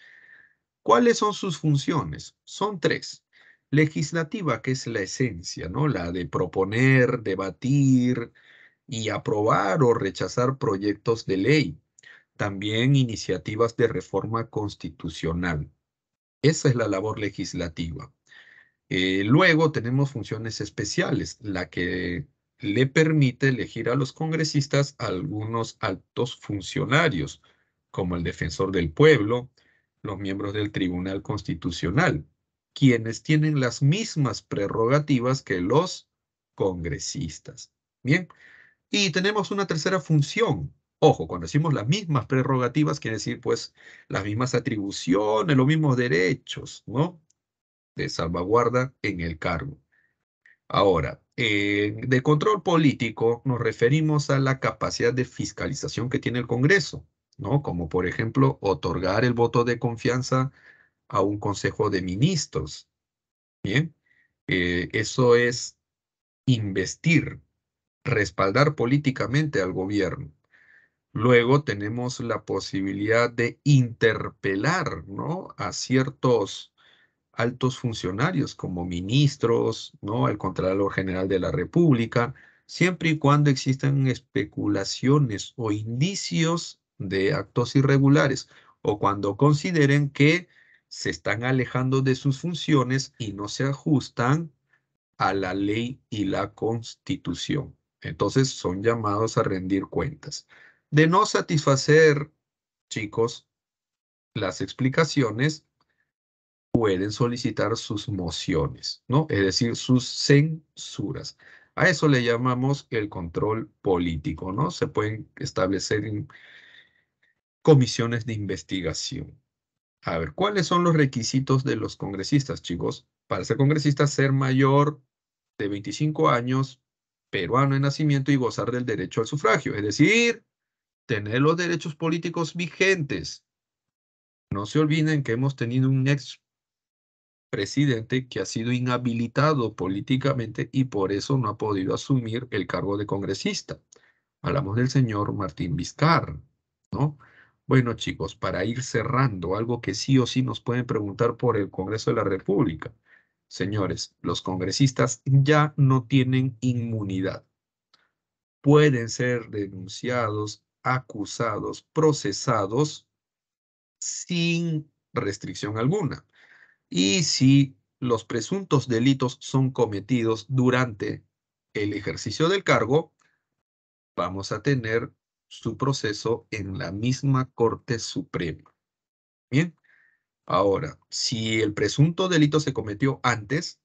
¿Cuáles son sus funciones? Son tres. Legislativa, que es la esencia, ¿no? La de proponer, debatir y aprobar o rechazar proyectos de ley. También iniciativas de reforma constitucional. Esa es la labor legislativa. Eh, luego tenemos funciones especiales, la que le permite elegir a los congresistas algunos altos funcionarios, como el defensor del pueblo, los miembros del Tribunal Constitucional, quienes tienen las mismas prerrogativas que los congresistas. Bien, y tenemos una tercera función. Ojo, cuando decimos las mismas prerrogativas, quiere decir pues las mismas atribuciones, los mismos derechos, ¿no? De salvaguarda en el cargo. Ahora, de control político nos referimos a la capacidad de fiscalización que tiene el Congreso ¿no? Como por ejemplo, otorgar el voto de confianza a un consejo de ministros. Bien, eh, eso es investir, respaldar políticamente al gobierno. Luego tenemos la posibilidad de interpelar ¿no? a ciertos altos funcionarios como ministros, ¿no? al Contralor General de la República, siempre y cuando existan especulaciones o indicios de actos irregulares o cuando consideren que se están alejando de sus funciones y no se ajustan a la ley y la constitución. Entonces son llamados a rendir cuentas. De no satisfacer, chicos, las explicaciones, pueden solicitar sus mociones, ¿no? Es decir, sus censuras. A eso le llamamos el control político, ¿no? Se pueden establecer en comisiones de investigación. A ver, ¿cuáles son los requisitos de los congresistas, chicos? Para ser congresista, ser mayor de 25 años, peruano de nacimiento y gozar del derecho al sufragio, es decir, tener los derechos políticos vigentes. No se olviden que hemos tenido un ex presidente que ha sido inhabilitado políticamente y por eso no ha podido asumir el cargo de congresista. Hablamos del señor Martín Vizcarra, ¿no? Bueno, chicos, para ir cerrando, algo que sí o sí nos pueden preguntar por el Congreso de la República. Señores, los congresistas ya no tienen inmunidad. Pueden ser denunciados, acusados, procesados sin restricción alguna. Y si los presuntos delitos son cometidos durante el ejercicio del cargo, vamos a tener su proceso en la misma Corte Suprema. Bien, ahora, si el presunto delito se cometió antes,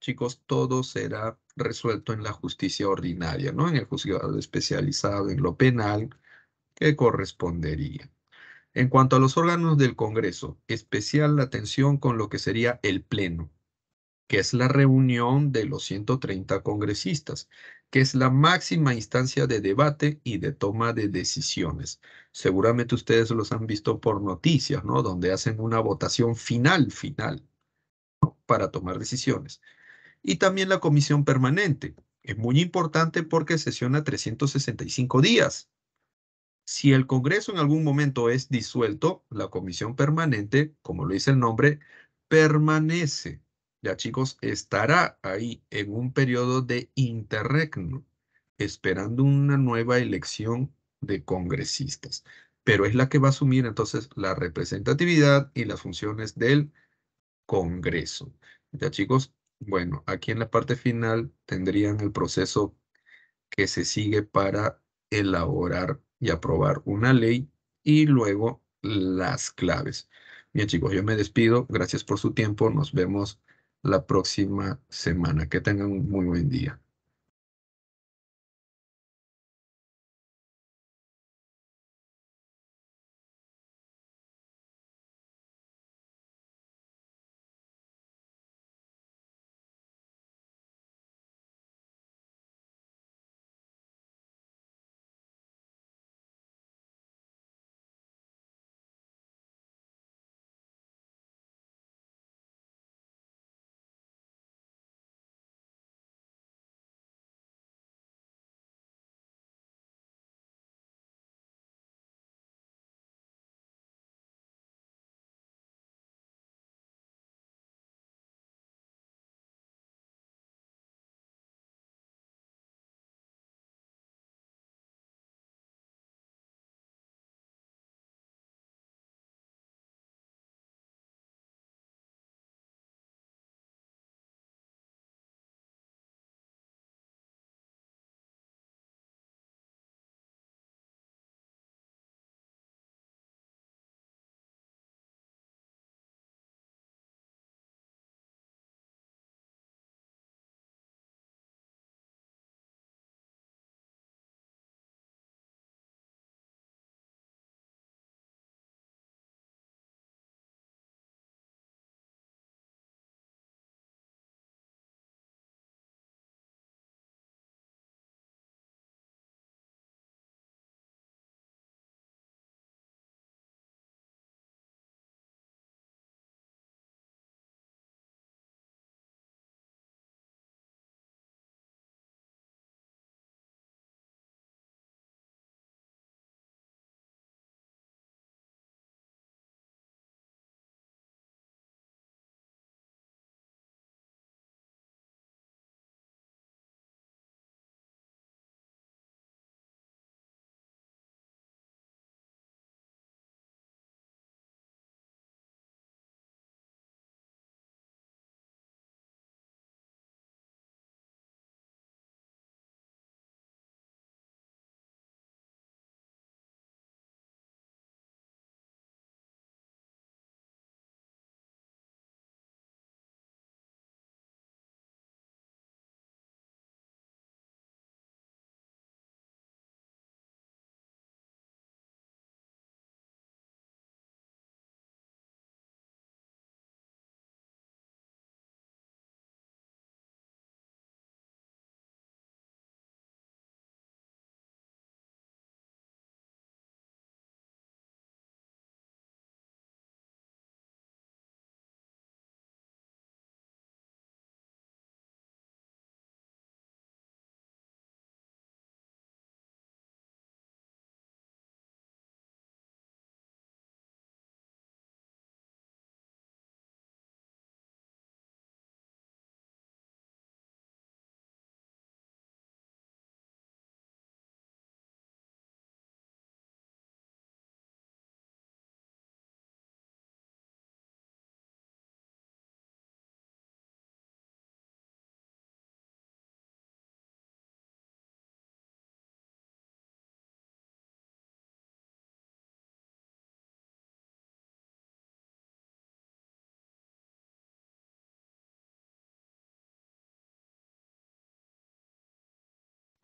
chicos, todo será resuelto en la justicia ordinaria, ¿no? En el juzgado especializado, en lo penal, que correspondería. En cuanto a los órganos del Congreso, especial atención con lo que sería el Pleno, que es la reunión de los 130 congresistas que es la máxima instancia de debate y de toma de decisiones. Seguramente ustedes los han visto por noticias, ¿no? Donde hacen una votación final, final, para tomar decisiones. Y también la comisión permanente. Es muy importante porque sesiona 365 días. Si el Congreso en algún momento es disuelto, la comisión permanente, como lo dice el nombre, permanece ya chicos, estará ahí en un periodo de interregno, esperando una nueva elección de congresistas. Pero es la que va a asumir entonces la representatividad y las funciones del Congreso. Ya chicos, bueno, aquí en la parte final tendrían el proceso que se sigue para elaborar y aprobar una ley y luego las claves. Bien chicos, yo me despido. Gracias por su tiempo. Nos vemos la próxima semana. Que tengan un muy buen día.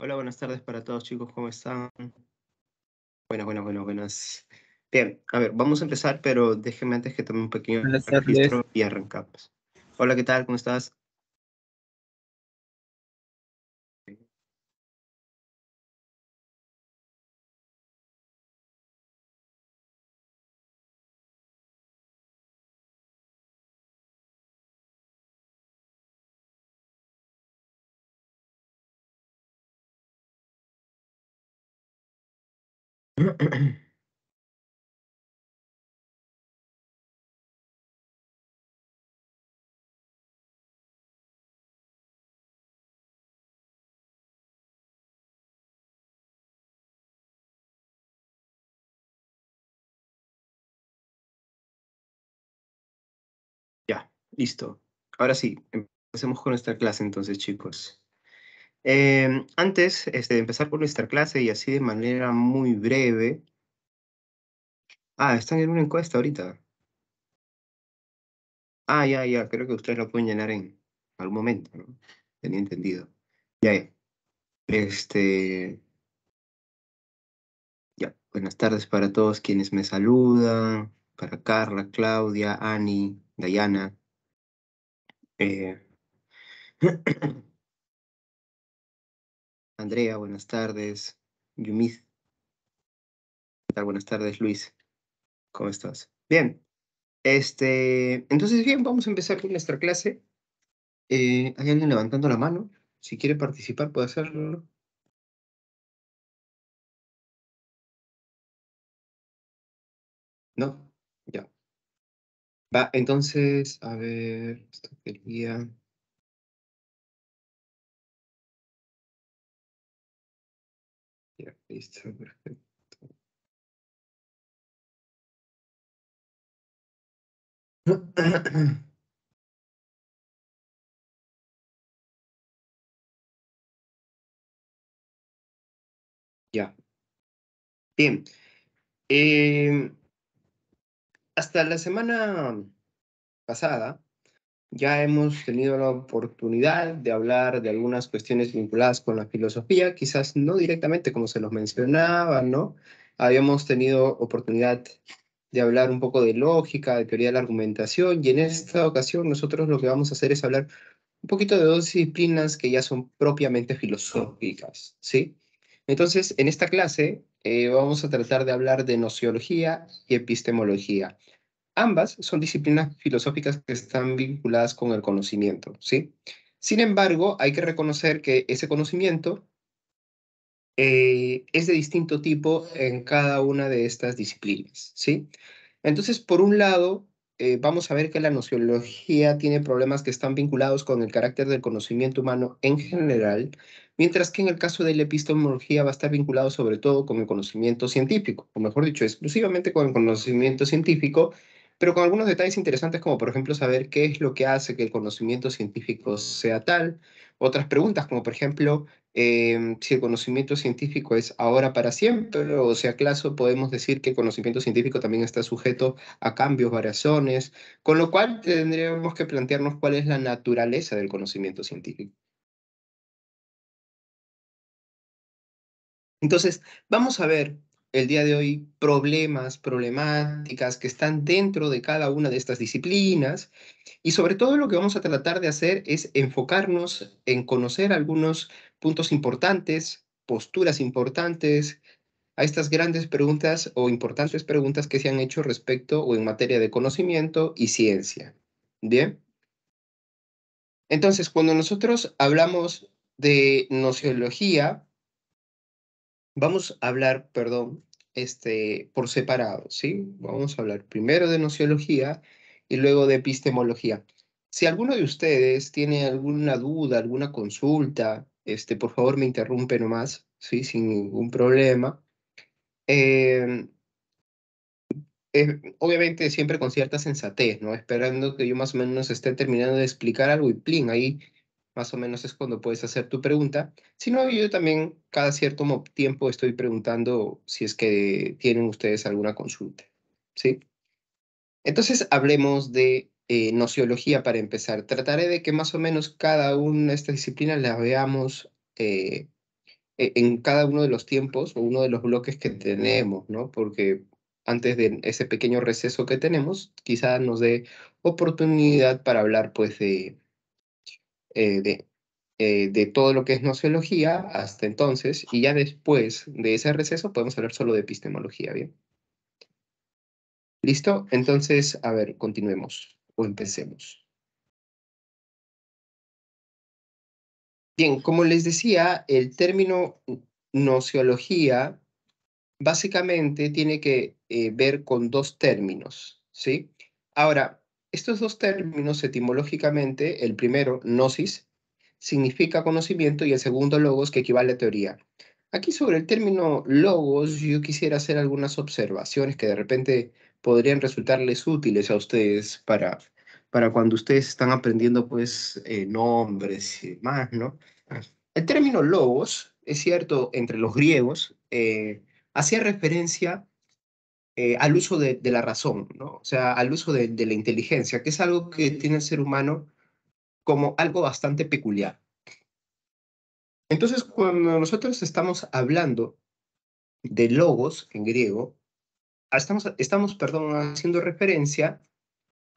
Hola, buenas tardes para todos chicos, ¿cómo están? Buenas, buenas, buenas, buenas. Bien, a ver, vamos a empezar, pero déjenme antes que tome un pequeño registro y arrancamos. Hola, ¿qué tal? ¿Cómo estás? ya, listo. Ahora sí, empecemos con nuestra clase entonces, chicos. Em, antes este, de empezar por nuestra clase y así de manera muy breve. Ah, están en una encuesta ahorita. Ah, ya, ya, creo que ustedes lo pueden llenar en algún momento, ¿no? Tenía entendido. Ya, ya. Este. Ya, buenas tardes para todos quienes me saludan, para Carla, Claudia, Ani, Dayana. Eh. [clears throat] Andrea, buenas tardes. Yumiz. ¿Qué tal? Buenas tardes, Luis. ¿Cómo estás? Bien. Este, entonces, bien, vamos a empezar con nuestra clase. Eh, ¿Hay alguien levantando la mano? Si quiere participar, puede hacerlo. ¿No? Ya. Va, entonces, a ver, esto día? Listo, perfecto. [clears throat] Ya. Bien. Eh, hasta la semana pasada ya hemos tenido la oportunidad de hablar de algunas cuestiones vinculadas con la filosofía, quizás no directamente como se los mencionaba, ¿no? Habíamos tenido oportunidad de hablar un poco de lógica, de teoría de la argumentación, y en esta ocasión nosotros lo que vamos a hacer es hablar un poquito de dos disciplinas que ya son propiamente filosóficas, ¿sí? Entonces, en esta clase eh, vamos a tratar de hablar de nociología y epistemología. Ambas son disciplinas filosóficas que están vinculadas con el conocimiento, ¿sí? Sin embargo, hay que reconocer que ese conocimiento eh, es de distinto tipo en cada una de estas disciplinas, ¿sí? Entonces, por un lado, eh, vamos a ver que la nociología tiene problemas que están vinculados con el carácter del conocimiento humano en general, mientras que en el caso de la epistemología va a estar vinculado sobre todo con el conocimiento científico, o mejor dicho, exclusivamente con el conocimiento científico, pero con algunos detalles interesantes como por ejemplo saber qué es lo que hace que el conocimiento científico sea tal, otras preguntas como por ejemplo em, si el conocimiento científico es ahora para siempre o sea claso, podemos decir que el conocimiento científico también está sujeto a cambios, variaciones, con lo cual tendríamos que plantearnos cuál es la naturaleza del conocimiento científico. Entonces, vamos a ver el día de hoy problemas, problemáticas que están dentro de cada una de estas disciplinas. Y sobre todo lo que vamos a tratar de hacer es enfocarnos en conocer algunos puntos importantes, posturas importantes a estas grandes preguntas o importantes preguntas que se han hecho respecto o en materia de conocimiento y ciencia. Bien. Entonces, cuando nosotros hablamos de nociología, Vamos a hablar, perdón, este, por separado, ¿sí? Vamos a hablar primero de nociología y luego de epistemología. Si alguno de ustedes tiene alguna duda, alguna consulta, este, por favor me interrumpe nomás, ¿sí? Sin ningún problema. Em, eh, obviamente siempre con cierta sensatez, ¿no? Esperando que yo más o menos esté terminando de explicar algo y plin, ahí más o menos es cuando puedes hacer tu pregunta, Si no, yo también cada cierto tiempo estoy preguntando si es que tienen ustedes alguna consulta, ¿sí? Entonces hablemos de eh, nociología para empezar. Trataré de que más o menos cada una de estas disciplinas las veamos eh, e-, en cada uno de los tiempos o uno de los bloques que tenemos, ¿no? Porque antes de ese pequeño receso que tenemos, quizás nos dé oportunidad para hablar pues de eh, de, eh, de todo lo que es nociología hasta entonces, y ya después de ese receso podemos hablar solo de epistemología, ¿bien? ¿Listo? Entonces, a ver, continuemos o empecemos. Bien, como les decía, el término nociología básicamente tiene que eh, ver con dos términos, ¿sí? Ahora, estos dos términos etimológicamente, el primero, gnosis, significa conocimiento y el segundo, logos, que equivale a teoría. Aquí sobre el término logos yo quisiera hacer algunas observaciones que de repente podrían resultarles útiles a ustedes para, para cuando ustedes están aprendiendo pues eh, nombres y demás, ¿no? El término logos, es cierto, entre los griegos, eh, hacía referencia a eh, al uso de, la razón, ¿no? o sea, al uso de, la inteligencia, que es algo que tiene el ser humano como algo bastante peculiar. Entonces, cuando nosotros estamos hablando de logos en griego, estamos, estamos perdón, haciendo referencia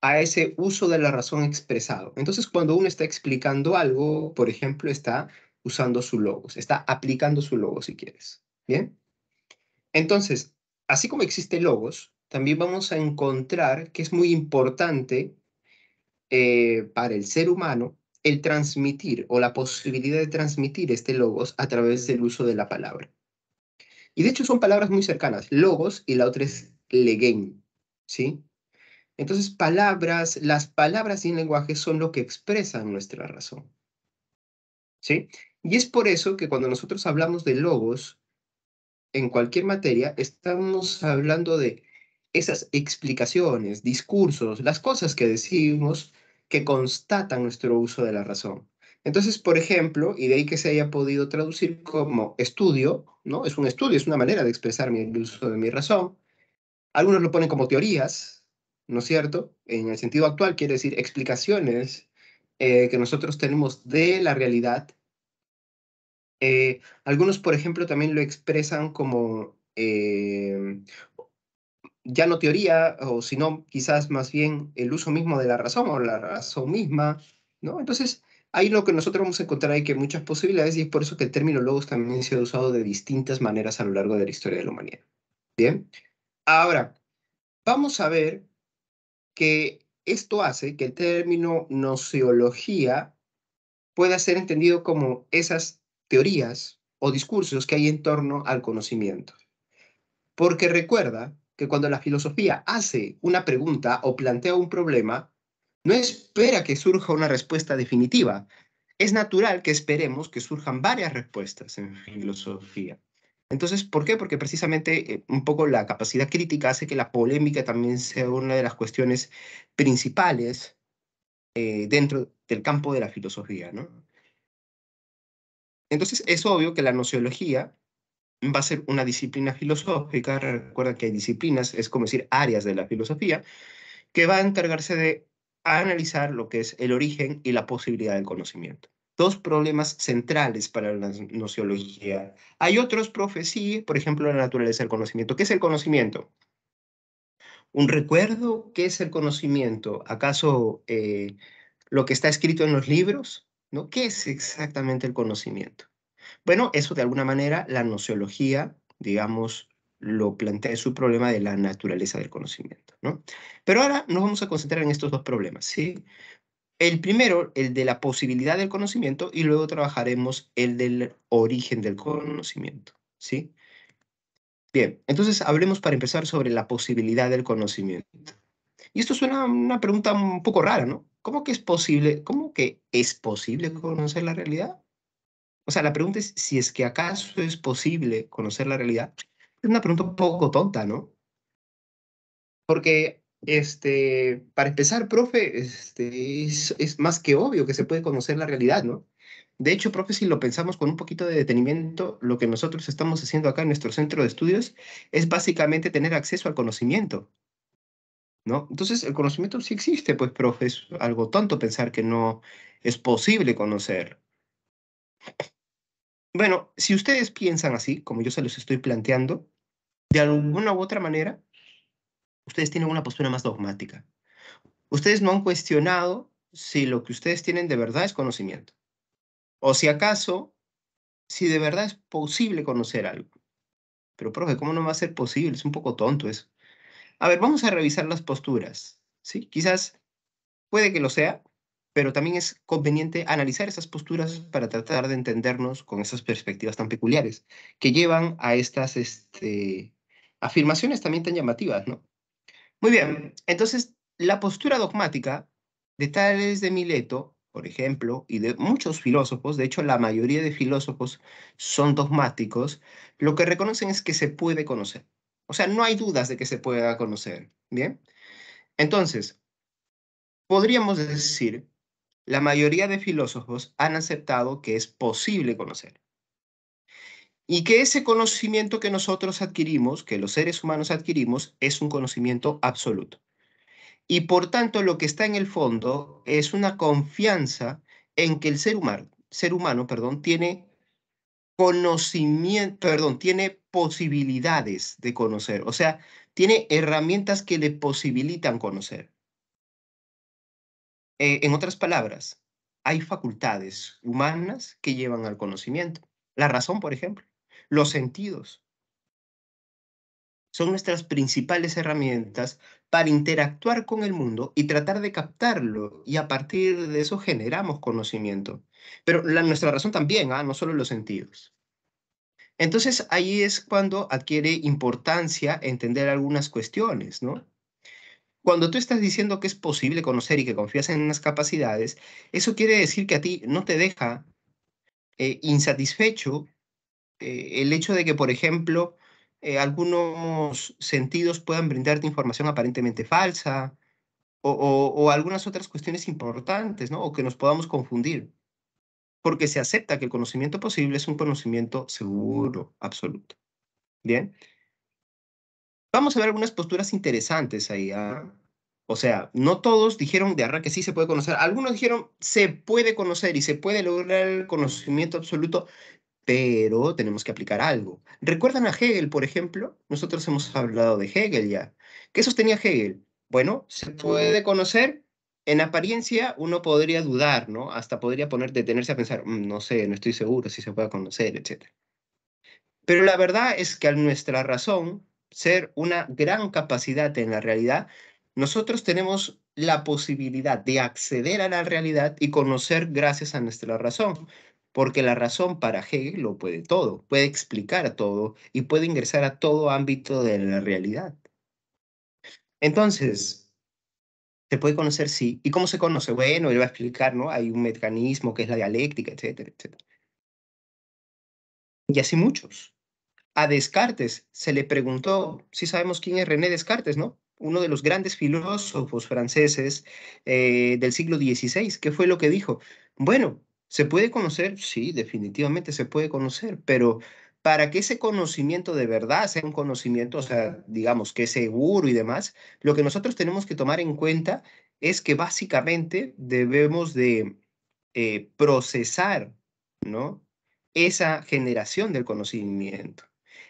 a ese uso de la razón expresado. Entonces, cuando uno está explicando algo, por ejemplo, está usando su logos, está aplicando su logo si quieres. Bien. Entonces, así como existe logos, también vamos a encontrar que es muy importante eh, para el ser humano el transmitir o la posibilidad de transmitir este logos a través del uso de la palabra. Y de hecho son palabras muy cercanas, logos y la otra es legen, ¿sí? Entonces, palabras, las palabras y el lenguaje son lo que expresan nuestra razón. ¿Sí? Y es por eso que cuando nosotros hablamos de logos, en cualquier materia, estamos hablando de esas explicaciones, discursos, las cosas que decimos que constatan nuestro uso de la razón. Entonces, por ejemplo, y de ahí que se haya podido traducir como estudio, ¿no? Es un estudio, es una manera de expresar mi, el uso de mi razón. Algunos lo ponen como teorías, ¿no es cierto? En el sentido actual quiere decir explicaciones eh, que nosotros tenemos de la realidad eh, algunos, por ejemplo, también lo expresan como eh, ya no teoría, o sino quizás más bien el uso mismo de la razón o la razón misma, ¿no? Entonces, ahí lo que nosotros vamos a encontrar hay que muchas posibilidades y es por eso que el término logos también se ha usado de distintas maneras a lo largo de la historia de la humanidad. Bien, ahora, vamos a ver que esto hace que el término noceología pueda ser entendido como esas teorías o discursos que hay en torno al conocimiento. Porque recuerda que cuando la filosofía hace una pregunta o plantea un problema, no espera que surja una respuesta definitiva. Es natural que esperemos que surjan varias respuestas en filosofía. Entonces, ¿por qué? Porque precisamente eh, un poco la capacidad crítica hace que la polémica también sea una de las cuestiones principales eh, dentro del campo de la filosofía, ¿no? Entonces es obvio que la nociología va a ser una disciplina filosófica, recuerda que hay disciplinas, es como decir áreas de la filosofía, que va a encargarse de analizar lo que es el origen y la posibilidad del conocimiento. Dos problemas centrales para la nociología. Hay otros profe, sí, por ejemplo, la naturaleza del conocimiento. ¿Qué es el conocimiento? ¿Un recuerdo? ¿Qué es el conocimiento? ¿Acaso eh, lo que está escrito en los libros? ¿no? ¿Qué es exactamente el conocimiento? Bueno, eso de alguna manera la nociología, digamos, lo plantea, en su problema de la naturaleza del conocimiento, Pero ahora nos vamos a concentrar en estos dos problemas, ¿sí? El primero, el de la posibilidad del conocimiento, y luego trabajaremos el del origen del conocimiento, ¿sí? Bien, entonces hablemos para empezar sobre la posibilidad del conocimiento. Y esto suena una pregunta un poco rara, ¿no? ¿cómo que es posible? ¿Cómo que es posible conocer la realidad? O sea, la pregunta es si es que acaso es posible conocer la realidad. Es una pregunta un poco tonta, ¿no? Porque, este, para empezar, profe, este, es, es más que obvio que se puede conocer la realidad, ¿no? De hecho, profe, si lo pensamos con un poquito de detenimiento, lo que nosotros estamos haciendo acá en nuestro centro de estudios es básicamente tener acceso al conocimiento. Entonces el conocimiento sí existe, pues, profe, es algo tonto pensar que no es posible conocer. Bueno, si ustedes piensan así, como yo se los estoy planteando, de alguna u otra manera, ustedes tienen una postura más dogmática. Ustedes no han cuestionado si lo que ustedes tienen de verdad es conocimiento. O si acaso, si de verdad es posible conocer algo. Pero, profe, ¿cómo no va a ser posible? Es un poco tonto eso. A ver, vamos a revisar las posturas. ¿sí? Quizás puede que lo sea, pero también es conveniente analizar esas posturas para tratar de entendernos con esas perspectivas tan peculiares que llevan a estas este, afirmaciones también tan llamativas. ¿no? Muy bien, entonces la postura dogmática de Tales de Mileto, por ejemplo, y de muchos filósofos, de hecho la mayoría de filósofos son dogmáticos, lo que reconocen es que se puede conocer. O sea, no hay dudas de que se pueda conocer, ¿bien? Entonces, podríamos decir, la mayoría de filósofos han aceptado que es posible conocer. Y que ese conocimiento que nosotros adquirimos, que los seres humanos adquirimos, es un conocimiento absoluto. Y por tanto, lo que está en el fondo es una confianza en que el ser humano, ser humano perdón, tiene conocimiento, perdón, tiene posibilidades de conocer, o sea, tiene herramientas que le posibilitan conocer. Eh, en otras palabras, hay facultades humanas que llevan al conocimiento. La razón, por ejemplo, los sentidos. Son nuestras principales herramientas para interactuar con el mundo y tratar de captarlo y a partir de eso generamos conocimiento. Pero la, nuestra razón también, ¿ah? no solo los sentidos. Entonces ahí es cuando adquiere importancia entender algunas cuestiones, ¿no? Cuando tú estás diciendo que es posible conocer y que confías en unas capacidades, eso quiere decir que a ti no te deja eh, insatisfecho eh, el hecho de que, por ejemplo, eh, algunos sentidos puedan brindarte información aparentemente falsa o, o algunas otras cuestiones importantes, ¿no? O que nos podamos confundir porque se acepta que el conocimiento posible es un conocimiento seguro, absoluto. Bien. Vamos a ver algunas posturas interesantes ahí. ¿ah? O sea, no todos dijeron de arranque sí se puede conocer. Algunos dijeron se puede conocer y se puede lograr el conocimiento absoluto, pero tenemos que aplicar algo. ¿Recuerdan a Hegel, por ejemplo? Nosotros hemos hablado de Hegel ya. ¿Qué sostenía Hegel? Bueno, se puede conocer en apariencia uno podría dudar, ¿no? Hasta podría poner, detenerse a pensar, mm, no sé, no estoy seguro si se puede conocer, etc. Pero la verdad es que a nuestra razón ser una gran capacidad en la realidad, nosotros tenemos la posibilidad de acceder a la realidad y conocer gracias a nuestra razón, porque la razón para Hegel lo puede todo, puede explicar todo y puede ingresar a todo ámbito de la realidad. Entonces, se puede conocer, sí. ¿Y cómo se conoce? Bueno, él va a explicar, ¿no? Hay un mecanismo que es la dialéctica, etcétera, etcétera. Y así muchos. A Descartes se le preguntó, si sabemos quién es René Descartes, ¿no? Uno de los grandes filósofos franceses eh, del siglo XVI. ¿Qué fue lo que dijo? Bueno, ¿se puede conocer? Sí, definitivamente se puede conocer, pero para que ese conocimiento de verdad sea un conocimiento, o sea, digamos, que es seguro y demás, lo que nosotros tenemos que tomar en cuenta es que básicamente debemos de eh, procesar, ¿no? Esa generación del conocimiento.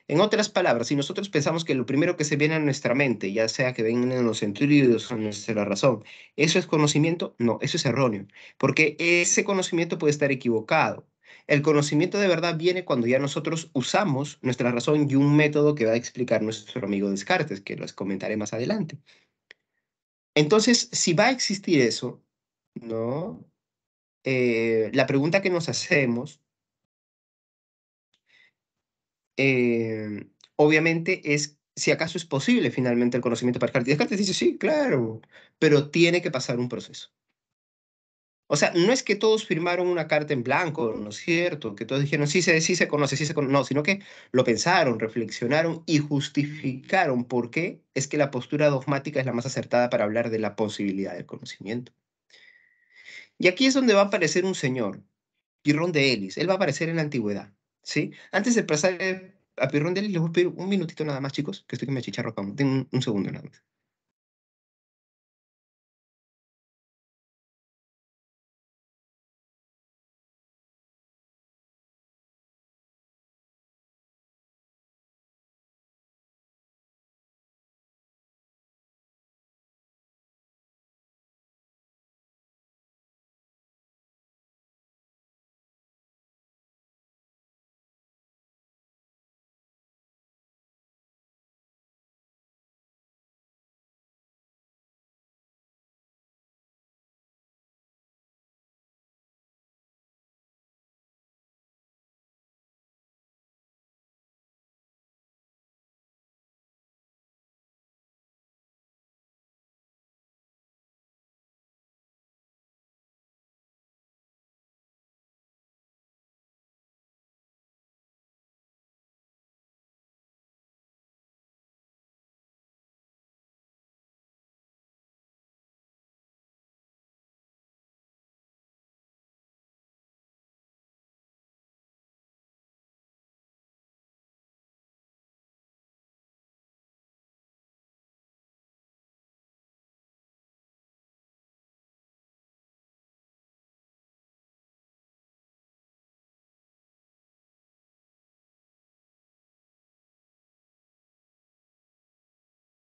En otras palabras, si nosotros pensamos que lo primero que se viene a nuestra mente, ya sea que venga en los sentidos o en nuestra razón, eso es conocimiento, no, eso es erróneo, porque ese conocimiento puede estar equivocado. El conocimiento de verdad viene cuando ya nosotros usamos nuestra razón y un método que va a explicar nuestro amigo Descartes, que los comentaré más adelante. Entonces, si va a existir eso, ¿no? Eh, la pregunta que nos hacemos, eh, obviamente, es si acaso es posible finalmente el conocimiento para Descartes. Descartes dice, sí, claro, pero tiene que pasar un proceso. O sea, no es que todos firmaron una carta en blanco, ¿no es cierto? Que todos dijeron, sí se, sí se conoce, sí se conoce. No, sino que lo pensaron, reflexionaron y justificaron por qué es que la postura dogmática es la más acertada para hablar de la posibilidad del conocimiento. Y aquí es donde va a aparecer un señor, Pirrón de Elis. Él va a aparecer en la antigüedad, ¿sí? Antes de pasar eh, a Pirrón de Elis, les voy a pedir un minutito nada más, chicos, que estoy que me chicharro Tengo un, un segundo nada más.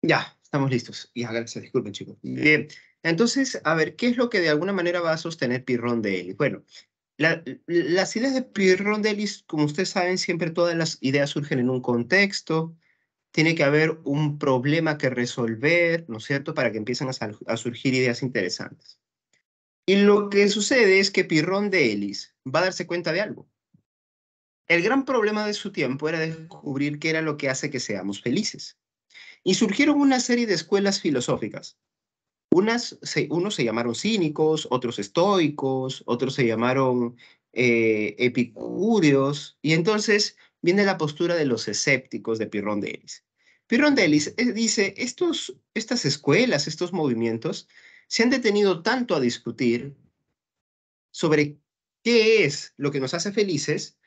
Ya, estamos listos. y gracias, disculpen chicos. Bien, entonces, a ver, ¿qué es lo que de alguna manera va a sostener Pirrón de Ellis? Bueno, las ideas de Pirrón de Ellis, como ustedes saben, siempre todas las ideas surgen en un contexto, tiene que haber un problema que resolver, ¿no es cierto?, para que empiecen a, a surgir ideas interesantes. Y lo que sucede es que Pirrón de Ellis va a darse cuenta de algo. El gran problema de su tiempo era descubrir qué era lo que hace que seamos felices. Y surgieron una serie de escuelas filosóficas. Unas, unos se llamaron cínicos, otros estoicos, otros se llamaron eh, epicúreos, y entonces viene la postura de los escépticos de Pirrón de Elis. Pirrón de Elis eh, dice, estos, estas escuelas, estos movimientos, se han detenido tanto a discutir sobre qué es lo que nos hace felices,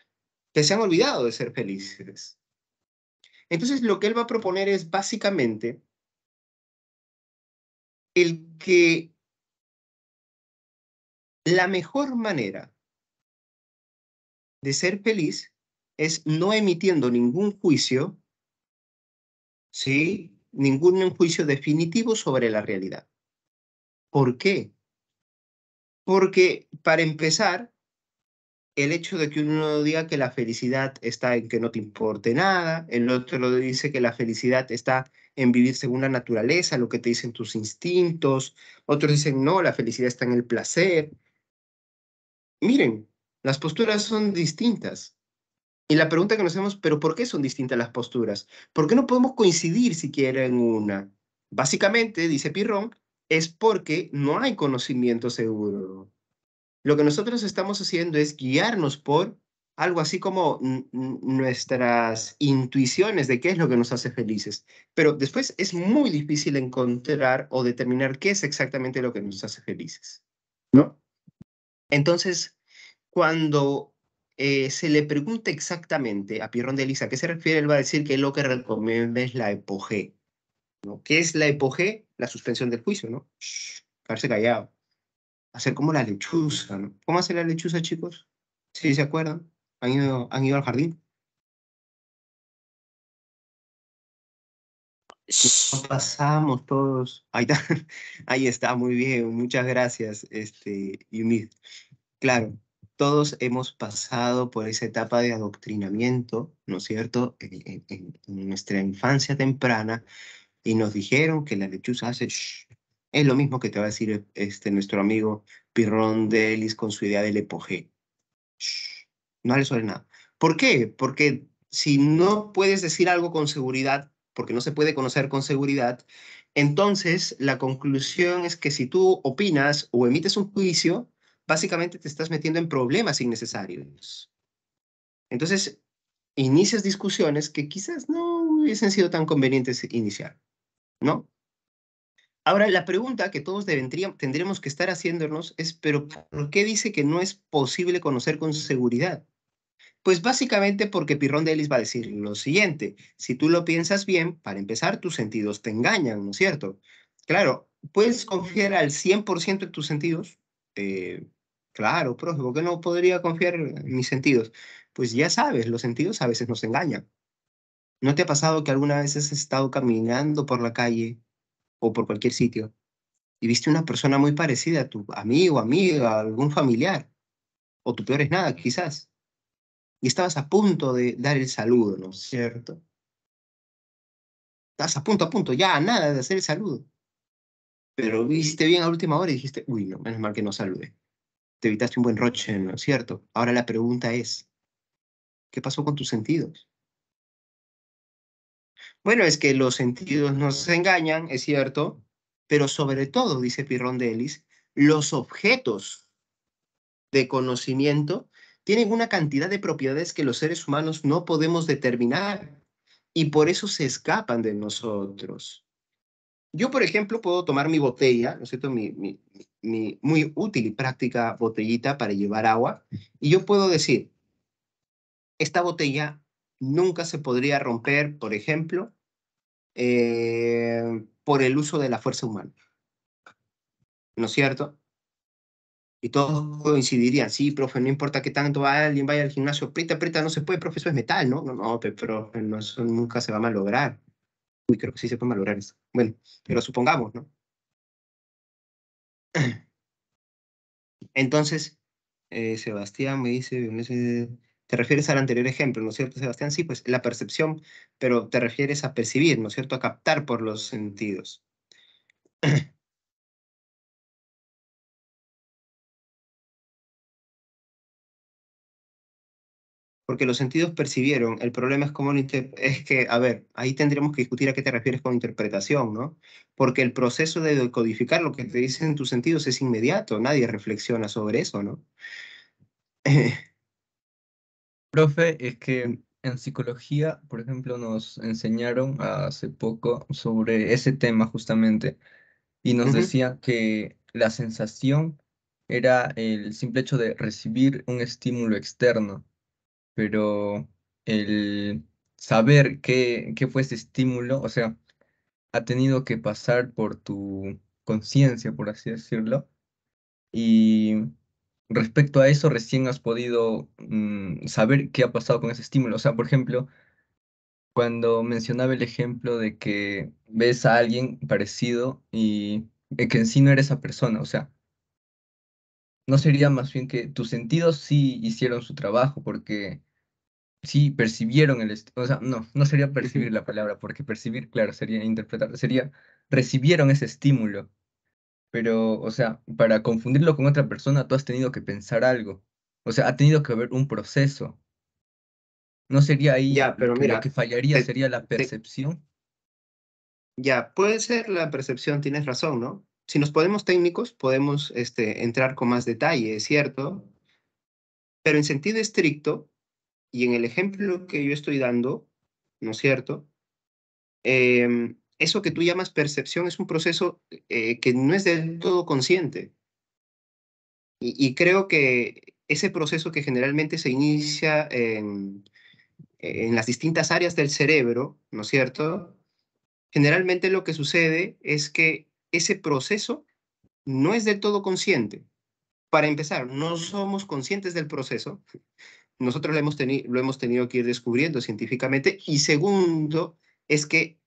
que se han olvidado de ser felices. Entonces, lo que él va a proponer es básicamente el que la mejor manera de ser feliz es no emitiendo ningún juicio, ¿sí? Ningún juicio definitivo sobre la realidad. ¿Por qué? Porque, para empezar, el hecho de que uno diga que la felicidad está en que no te importe nada, el otro dice que la felicidad está en vivir según la naturaleza, lo que te dicen tus instintos, otros dicen no, la felicidad está en el placer. Miren, las posturas son distintas. Y la pregunta que nos hacemos, pero ¿por qué son distintas las posturas? ¿Por qué no podemos coincidir siquiera en una? Básicamente, dice Pirrón, es porque no hay conocimiento seguro. Lo que nosotros estamos haciendo es guiarnos por algo así como nuestras intuiciones de qué es lo que nos hace felices. Pero después es muy difícil encontrar o determinar qué es exactamente lo que nos hace felices, ¿no? Entonces, cuando eh, se le pregunta exactamente a Pierrón de Lisa a qué se refiere, él va a decir que lo que recomienda es la epoge. ¿no? ¿Qué es la epoge? La suspensión del juicio, ¿no? callado hacer como la lechuza, ¿no? ¿Cómo hace la lechuza, chicos? ¿Sí se acuerdan? ¿Han ido, han ido al jardín? Nos pasamos todos. Ahí está. [laughs] Ahí está, muy bien. Muchas gracias, este, Yumid. Claro, todos hemos pasado por esa etapa de adoctrinamiento, ¿no es cierto?, en, nuestra infancia temprana, y nos dijeron que la lechuza hace es lo mismo que te va a decir este, nuestro amigo Pirrón de Elis con su idea del epoge. No le sobre nada. ¿Por qué? Porque si no puedes decir algo con seguridad, porque no se puede conocer con seguridad, entonces la conclusión es que si tú opinas o emites un juicio, básicamente te estás metiendo en problemas innecesarios. Entonces, inicias discusiones que quizás no hubiesen sido tan convenientes iniciar, ¿no? Ahora, la pregunta que todos tendremos que estar haciéndonos es, pero ¿por qué dice que no es posible conocer con seguridad? Pues básicamente porque Pirrón de Elis va a decir lo siguiente, si tú lo piensas bien, para empezar, tus sentidos te engañan, ¿no es cierto? Claro, ¿puedes confiar al 100% en tus sentidos? Eh, claro, profe, ¿por qué no podría confiar en mis sentidos? Pues ya sabes, los sentidos a veces nos engañan. ¿No te ha pasado que alguna vez has estado caminando por la calle o por cualquier sitio y viste una persona muy parecida a tu amigo, amiga, algún familiar, o tu peor es nada, quizás, y estabas a punto de dar el saludo, ¿no es cierto? Estabas a punto, a punto, ya nada de hacer el saludo. Pero viste bien a última hora y dijiste, uy, no, menos mal que no salude. Te evitaste un buen roche, ¿no es cierto? Ahora la pregunta es, ¿qué pasó con tus sentidos? Bueno, es que los sentidos nos engañan, es cierto, pero sobre todo, dice de Pirrón Ellis, los objetos de conocimiento tienen una cantidad de propiedades que los seres humanos no podemos determinar y por eso se escapan de nosotros. Yo, por ejemplo, puedo tomar mi botella, ¿no es cierto? mi muy útil y práctica botellita para llevar agua, y yo puedo decir, esta botella nunca se podría romper, por ejemplo, eh, por el uso de la fuerza humana. ¿No es cierto? Y todos mm. coincidirían, sí, profe, no importa qué tanto alguien vaya al gimnasio, aprieta, aprieta, no se puede, profe, eso es metal, ¿no? No, no, pero eso nunca se va a malograr. Uy, creo que sí se puede malograr eso. Bueno, pero supongamos, ¿no? [clears throat] Entonces, eh, Sebastián me dice, te refieres al anterior ejemplo, ¿no es cierto, Sebastián? Sí, pues la percepción, pero te refieres a percibir, ¿no es cierto? A captar por los sentidos. [clears throat] Porque los sentidos percibieron, el problema es cómo es que, a ver, ahí tendremos que discutir a qué te refieres con interpretación, ¿no? Porque el proceso de decodificar lo que te dicen tus sentidos es inmediato, nadie reflexiona sobre eso, ¿no? [laughs] Profe, es que en psicología, por ejemplo, nos enseñaron hace poco sobre ese tema justamente y nos decían que la sensación era el simple hecho de recibir un estímulo externo, pero el saber qué, qué fue ese estímulo, o sea, ha tenido que pasar por tu conciencia, por así decirlo, y respecto a eso recién has podido mm, saber qué ha pasado con ese estímulo. O sea, por ejemplo, cuando mencionaba el ejemplo de que ves a alguien parecido y eh, que en sí no eres esa persona, o sea, no sería más bien que tus sentidos sí hicieron su trabajo porque sí percibieron el, o sea, no, no sería percibir la palabra porque percibir, claro, sería interpretar, sería recibieron ese estímulo pero, o sea, para confundirlo con otra persona, tú has tenido que pensar algo. O sea, ha tenido que haber un proceso. No sería ahí ya, pero mira, lo que fallaría sería la percepción. ya, puede ser la percepción, tienes razón, ¿no? Si nos podemos técnicos, podemos este, entrar con más detalle, es cierto, pero en sentido estricto, y en el ejemplo que yo estoy dando, ¿no es cierto? Eh, eso que tú llamas percepción es un proceso eh, que no es del todo consciente. Y, creo que ese proceso que generalmente se inicia en, las distintas áreas del cerebro, ¿no es cierto? Generalmente lo que sucede es que ese proceso no es del todo consciente. Para empezar, no somos conscientes del proceso. Nosotros lo hemos, lo hemos tenido que ir descubriendo científicamente. Y segundo, es que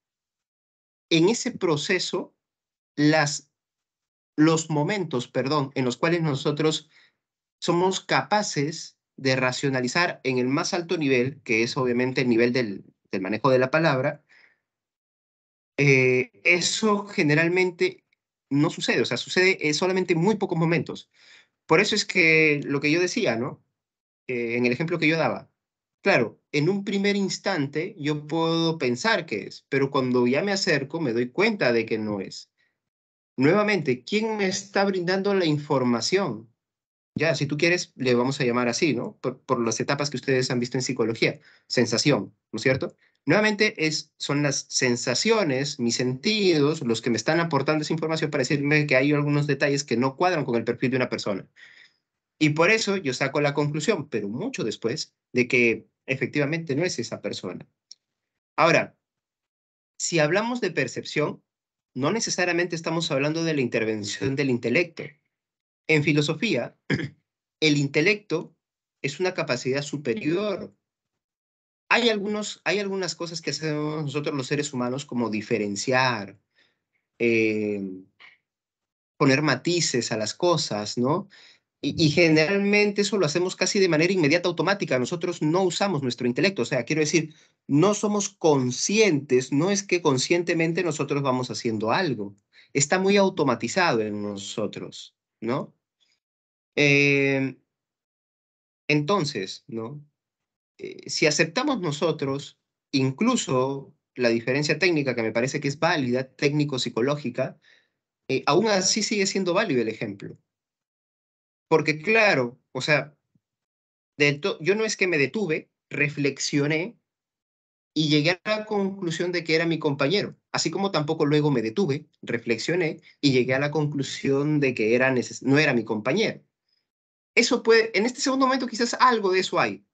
en ese proceso, las, los momentos, perdón, en los cuales nosotros somos capaces de racionalizar en el más alto nivel, que es obviamente el nivel del, manejo de la palabra, eh, eso generalmente no sucede, o sea, sucede solamente en muy pocos momentos. Por eso es que lo que yo decía, ¿no? Eh, en el ejemplo que yo daba, Claro, en un primer instante yo puedo pensar que es, pero cuando ya me acerco me doy cuenta de que no es. Nuevamente, ¿quién me está brindando la información? Ya, si tú quieres, le vamos a llamar así, ¿no? Por, las etapas que ustedes han visto en psicología, sensación, ¿no es cierto? Nuevamente es, son las sensaciones, mis sentidos, los que me están aportando esa información para decirme que hay algunos detalles que no cuadran con el perfil de una persona. Y por eso yo saco la conclusión, pero mucho después, de que efectivamente no es esa persona. Ahora, si hablamos de percepción, no necesariamente estamos hablando de la intervención del intelecto. En filosofía, [clears throat] el intelecto es una capacidad superior. Hay, algunos, hay algunas cosas que hacemos nosotros los seres humanos como diferenciar, eh, poner matices a las cosas, ¿no? Y, generalmente eso lo hacemos casi de manera inmediata, automática. Nosotros no usamos nuestro intelecto. O sea, quiero decir, no somos conscientes, no es que conscientemente nosotros vamos haciendo algo. Está muy automatizado en nosotros, ¿no? Eh, entonces, ¿no? Eh, si aceptamos nosotros, incluso la diferencia técnica que me parece que es válida, técnico-psicológica, eh, aún así sigue siendo válido el ejemplo. Porque claro, o sea, yo no es que me detuve, reflexioné y llegué a la conclusión de que era mi compañero, así como tampoco luego me detuve, reflexioné y llegué a la conclusión de que era no era mi compañero. Eso puede, en este segundo momento quizás algo de eso hay,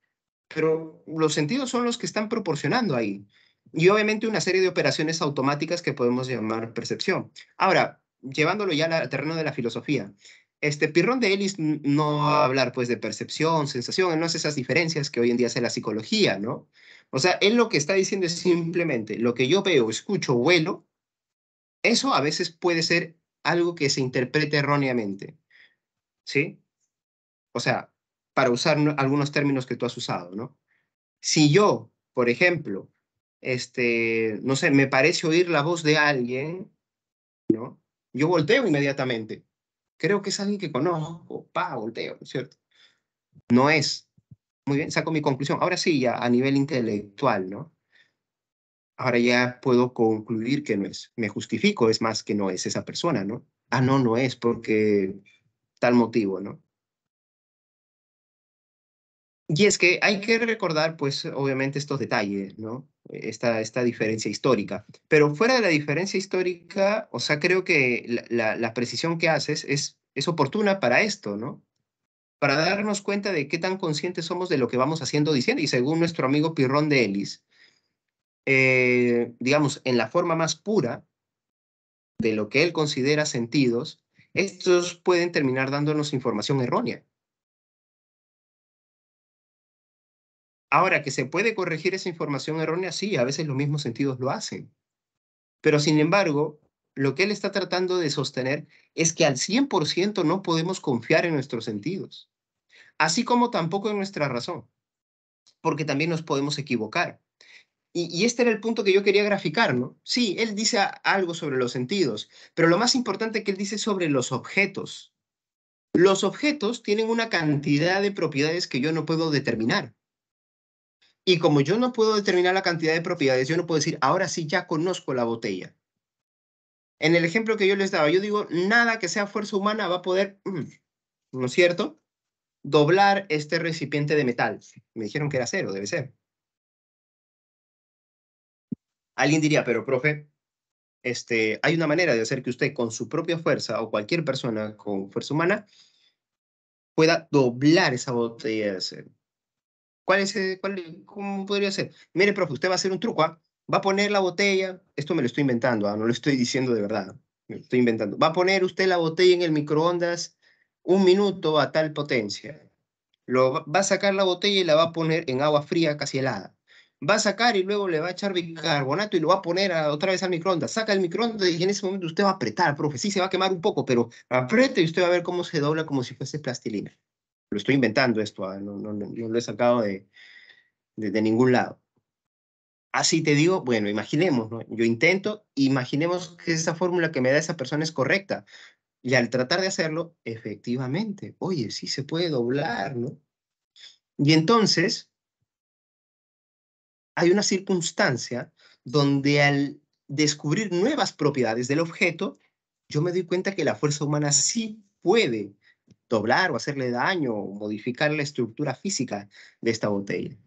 pero los sentidos son los que están proporcionando ahí. Y obviamente una serie de operaciones automáticas que podemos llamar percepción. Ahora, llevándolo ya al terreno de la filosofía, este Pirrón de Ellis no va a hablar pues de percepción, sensación, no hace esas diferencias que hoy en día hace la psicología, ¿no? O sea, él lo que está diciendo es simplemente lo que yo veo, escucho, vuelo, eso a veces puede ser algo que se interprete erróneamente, ¿sí? O sea, para usar algunos términos que tú has usado, ¿no? Si yo, por ejemplo, este, no sé, me parece oír la voz de alguien, ¿no? Yo volteo inmediatamente creo que es alguien que conozco, pa, volteo, ¿no es cierto? No es. Muy bien, saco mi conclusión. Ahora sí, ya a nivel intelectual, ¿no? Ahora ya puedo concluir que no es. Me justifico, es más que no es esa persona, ¿no? Ah, no, no es porque tal motivo, ¿no? Y es que hay que recordar, pues, obviamente estos detalles, ¿no? Esta, esta diferencia histórica. Pero fuera de la diferencia histórica, o sea, creo que la, precisión que haces es, es oportuna para esto, ¿no? Para darnos cuenta de qué tan conscientes somos de lo que vamos haciendo, diciendo, y según nuestro amigo Pirrón de Ellis, eh, digamos, en la forma más pura de lo que él considera sentidos, estos pueden terminar dándonos información errónea. Ahora, que se puede corregir esa información errónea, sí, a veces los mismos sentidos lo hacen. Pero sin embargo, lo que él está tratando de sostener es que al 100% no podemos confiar en nuestros sentidos, así como tampoco en nuestra razón, porque también nos podemos equivocar. Y, este era el punto que yo quería graficar, ¿no? Sí, él dice algo sobre los sentidos, pero lo más importante que él dice es sobre los objetos. Los objetos tienen una cantidad de propiedades que yo no puedo determinar. Y como yo no puedo determinar la cantidad de propiedades, yo no puedo decir, ahora sí ya conozco la botella. En el ejemplo que yo les daba, yo digo, nada que sea fuerza humana va a poder, mm, ¿no es cierto?, doblar este recipiente de metal. Me dijeron que era cero, debe ser. Alguien diría, pero profe, este, hay una manera de hacer que usted con su propia fuerza o cualquier persona con fuerza humana pueda doblar esa botella de cero. ¿Cuál cuál, ¿Cómo podría ser? Mire, profe, usted va a hacer un truco, ¿ah? Va a poner la botella, esto me lo estoy inventando, ¿ah? no lo estoy diciendo de verdad, me lo estoy inventando. Va a poner usted la botella en el microondas un minuto a tal potencia. Lo, va a sacar la botella y la va a poner en agua fría, casi helada. Va a sacar y luego le va a echar bicarbonato y lo va a poner otra vez al microondas. Saca el microondas y en ese momento usted va a apretar, profe. Sí, se va a quemar un poco, pero apriete y usted va a ver cómo se dobla como si fuese plastilina lo estoy inventando esto, ah, no, lo he sacado de, de, ningún lado. Así te digo, bueno, imaginemos, yo intento, imaginemos que esa fórmula que me da esa persona es correcta. Y al tratar de hacerlo, efectivamente, oye, sí se puede doblar, ¿no? Y entonces, hay una circunstancia donde al descubrir nuevas propiedades del objeto, yo me doy cuenta que la fuerza humana sí puede doblar o hacerle daño o modificar la estructura física de esta botella.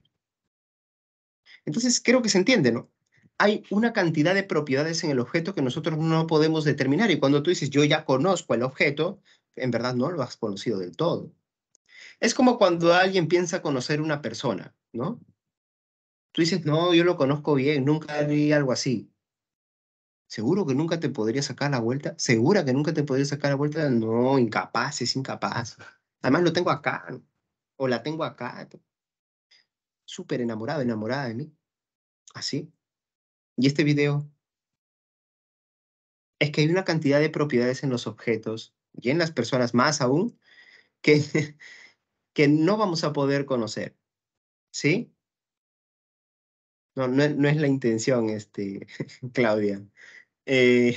Entonces, creo que se entiende, ¿no? Hay una cantidad de propiedades en el objeto que nosotros no podemos determinar y cuando tú dices yo ya conozco el objeto, en verdad no lo has conocido del todo. Es como cuando alguien piensa conocer una persona, ¿no? Tú dices, no, yo lo conozco bien, nunca vi algo así. ¿Seguro que nunca te podría sacar la vuelta? ¿Segura que nunca te podría sacar la vuelta? No, incapaz, es incapaz. Además lo tengo acá, o la tengo acá. Súper enamorado, enamorada de mí. Así. Y este video es que hay una cantidad de propiedades en los objetos y en las personas más aún que, [laughs] que no vamos a poder conocer. ¿Sí? No, no, es la intención, este, [laughs] Claudia. Eh,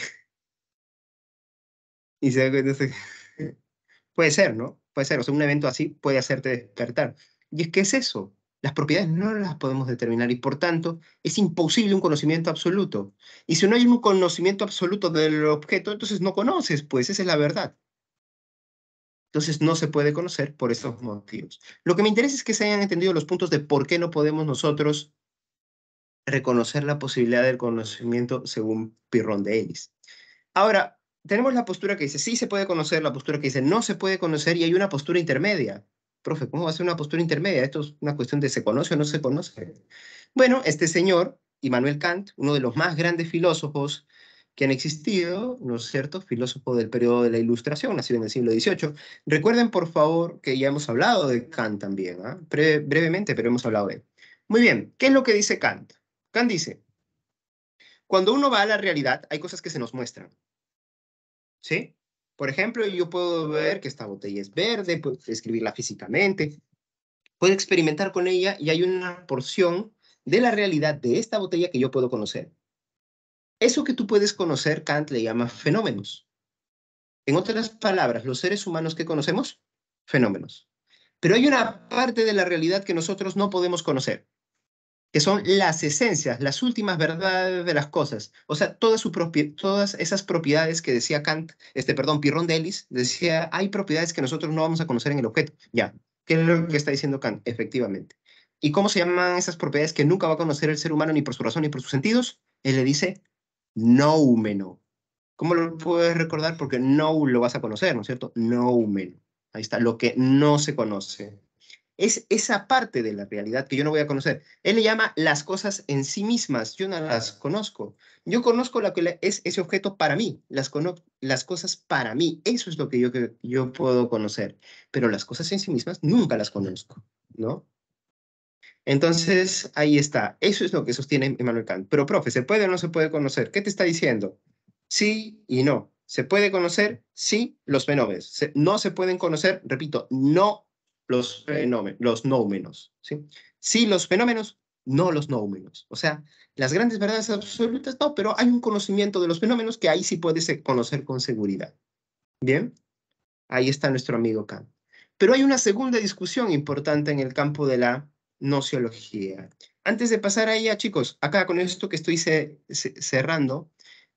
[laughs] y [laughs] puede ser, ¿no? Puede ser, o sea, un evento así puede hacerte despertar. Y es que es eso, las propiedades no las podemos determinar y por tanto es imposible un conocimiento absoluto. Y si no hay un conocimiento absoluto del objeto, entonces no conoces, pues esa es la verdad. Entonces no se puede conocer por esos motivos. Lo que me interesa es que se hayan entendido los puntos de por qué no podemos nosotros reconocer la posibilidad del conocimiento según Pirrón de Elis. Ahora, tenemos la postura que dice sí se puede conocer, la postura que dice no se puede conocer y hay una postura intermedia. Profe, ¿cómo va a ser una postura intermedia? Esto es una cuestión de se conoce o no se conoce. Bueno, este señor, Immanuel Kant, uno de los más grandes filósofos que han existido, ¿no es cierto? Filósofo del periodo de la Ilustración, nacido en el siglo XVIII. Recuerden, por favor, que ya hemos hablado de Kant también, ¿ah? brevemente, pero hemos hablado de él. Muy bien, ¿qué es lo que dice Kant? Kant dice, cuando uno va a la realidad, hay cosas que se nos muestran. ¿Sí? Por ejemplo, yo puedo ver que esta botella es verde, puedo escribirla físicamente, puedo experimentar con ella y hay una porción de la realidad de esta botella que yo puedo conocer. Eso que tú puedes conocer, Kant le llama fenómenos. En otras palabras, los seres humanos que conocemos, fenómenos. Pero hay una parte de la realidad que nosotros no podemos conocer que son las esencias, las últimas verdades de las cosas. O sea, todas, esas propiedades que decía Kant, este, perdón, Pirrón Delis, decía, hay propiedades que nosotros no vamos a conocer en el objeto. Ya, ¿qué es lo que está diciendo Kant? Efectivamente. ¿Y cómo se llaman esas propiedades que nunca va a conocer el ser humano ni por su razón ni por sus sentidos? Él le dice noumeno. ¿Cómo lo puedes recordar? Porque no lo vas a conocer, ¿no es cierto? Noumeno. Ahí está, lo que no se conoce es esa parte de la realidad que yo no voy a conocer. Él le llama las cosas en sí mismas, yo no las conozco. Yo conozco lo que es ese objeto para mí, las, las cosas para mí, eso es lo que yo, yo puedo conocer, pero las cosas en sí mismas nunca las conozco, ¿no? Entonces, ahí está, eso es lo que sostiene Immanuel Kant. Pero, profe, ¿se puede o no se puede conocer? ¿Qué te está diciendo? Sí y no. ¿Se puede conocer? Sí, los menores no se pueden conocer, repito, no los, fenómenos, los nómenos. ¿sí? sí, los fenómenos, no los nómenos. O sea, las grandes verdades absolutas no, pero hay un conocimiento de los fenómenos que ahí sí puedes conocer con seguridad. Bien, ahí está nuestro amigo Kant. Pero hay una segunda discusión importante en el campo de la nociología. Antes de pasar a chicos, acá con esto que estoy cerrando,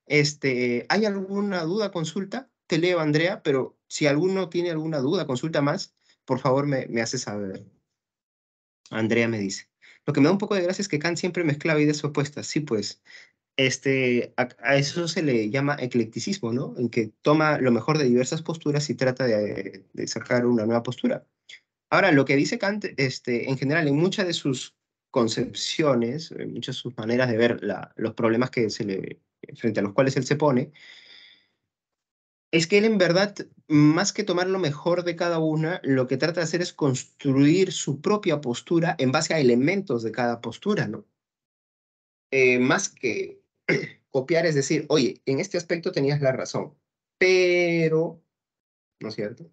este, ¿hay alguna duda, consulta? Te leo, Andrea, pero si alguno tiene alguna duda, consulta más, por favor me, me hace saber. Andrea me dice. Lo que me da un poco de gracia es que Kant siempre mezclaba ideas opuestas. Sí, pues, este, a, eso se le llama eclecticismo, ¿no? En que toma lo mejor de diversas posturas y trata de, sacar una nueva postura. Ahora, lo que dice Kant, este, en general, en muchas de sus concepciones, en muchas de sus maneras de ver la, los problemas que se le, frente a los cuales él se pone, es que él en verdad, más que tomar lo mejor de cada una, lo que trata de hacer es construir su propia postura en base a elementos de cada postura, ¿no? Eh, más que [clears throat] copiar es decir, oye, en este aspecto tenías la razón, pero, ¿no es cierto?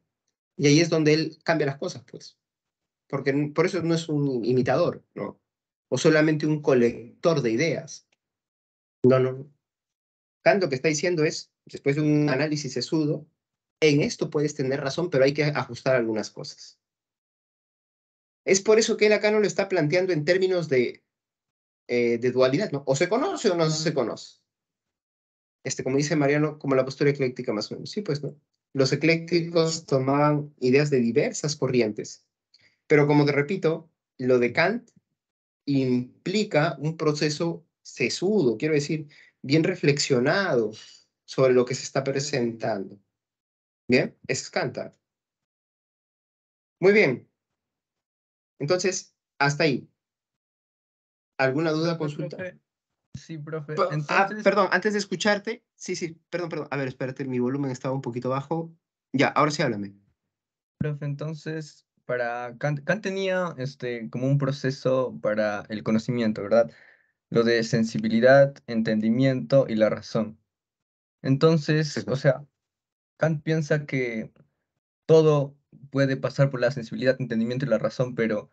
Y ahí es donde él cambia las cosas, pues. Porque por eso no es un imitador, ¿no? O solamente un colector de ideas. No, no, lo que está diciendo es, después de un análisis sesudo, en esto puedes tener razón, pero hay que ajustar algunas cosas. Es por eso que él acá no lo está planteando en términos de, eh, de dualidad, ¿no? O se conoce o no se conoce. Este, como dice Mariano, como la postura ecléctica más o menos. Sí, pues, ¿no? Los eclécticos tomaban ideas de diversas corrientes. Pero como te repito, lo de Kant implica un proceso sesudo, quiero decir, bien reflexionado sobre lo que se está presentando. Bien, es cantar. Muy bien. Entonces, hasta ahí. ¿Alguna duda, consulta? sí, profe. Ah, perdón, antes de escucharte. Sí, sí, perdón, perdón. A ver, espérate, mi volumen estaba un poquito bajo. Ya, ahora sí háblame. Profe, entonces, para Kant, tenía este, como un proceso para el conocimiento, ¿verdad? lo de sensibilidad, entendimiento y la razón. Entonces, o sea, Kant piensa que todo puede pasar por la sensibilidad, entendimiento y la razón, pero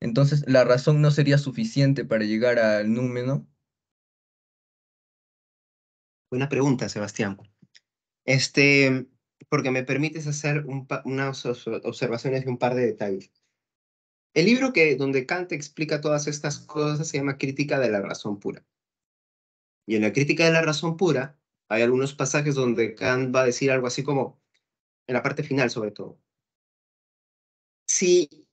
entonces la razón no sería suficiente para llegar al número. Buena pregunta, Sebastián. Este, porque me permites hacer un unas observaciones de un par de detalles. El libro que, donde Kant explica todas estas cosas se llama Crítica de la Razón Pura. Y en la Crítica de la Razón Pura hay algunos pasajes donde Kant va a decir algo así como, en la parte final sobre todo, si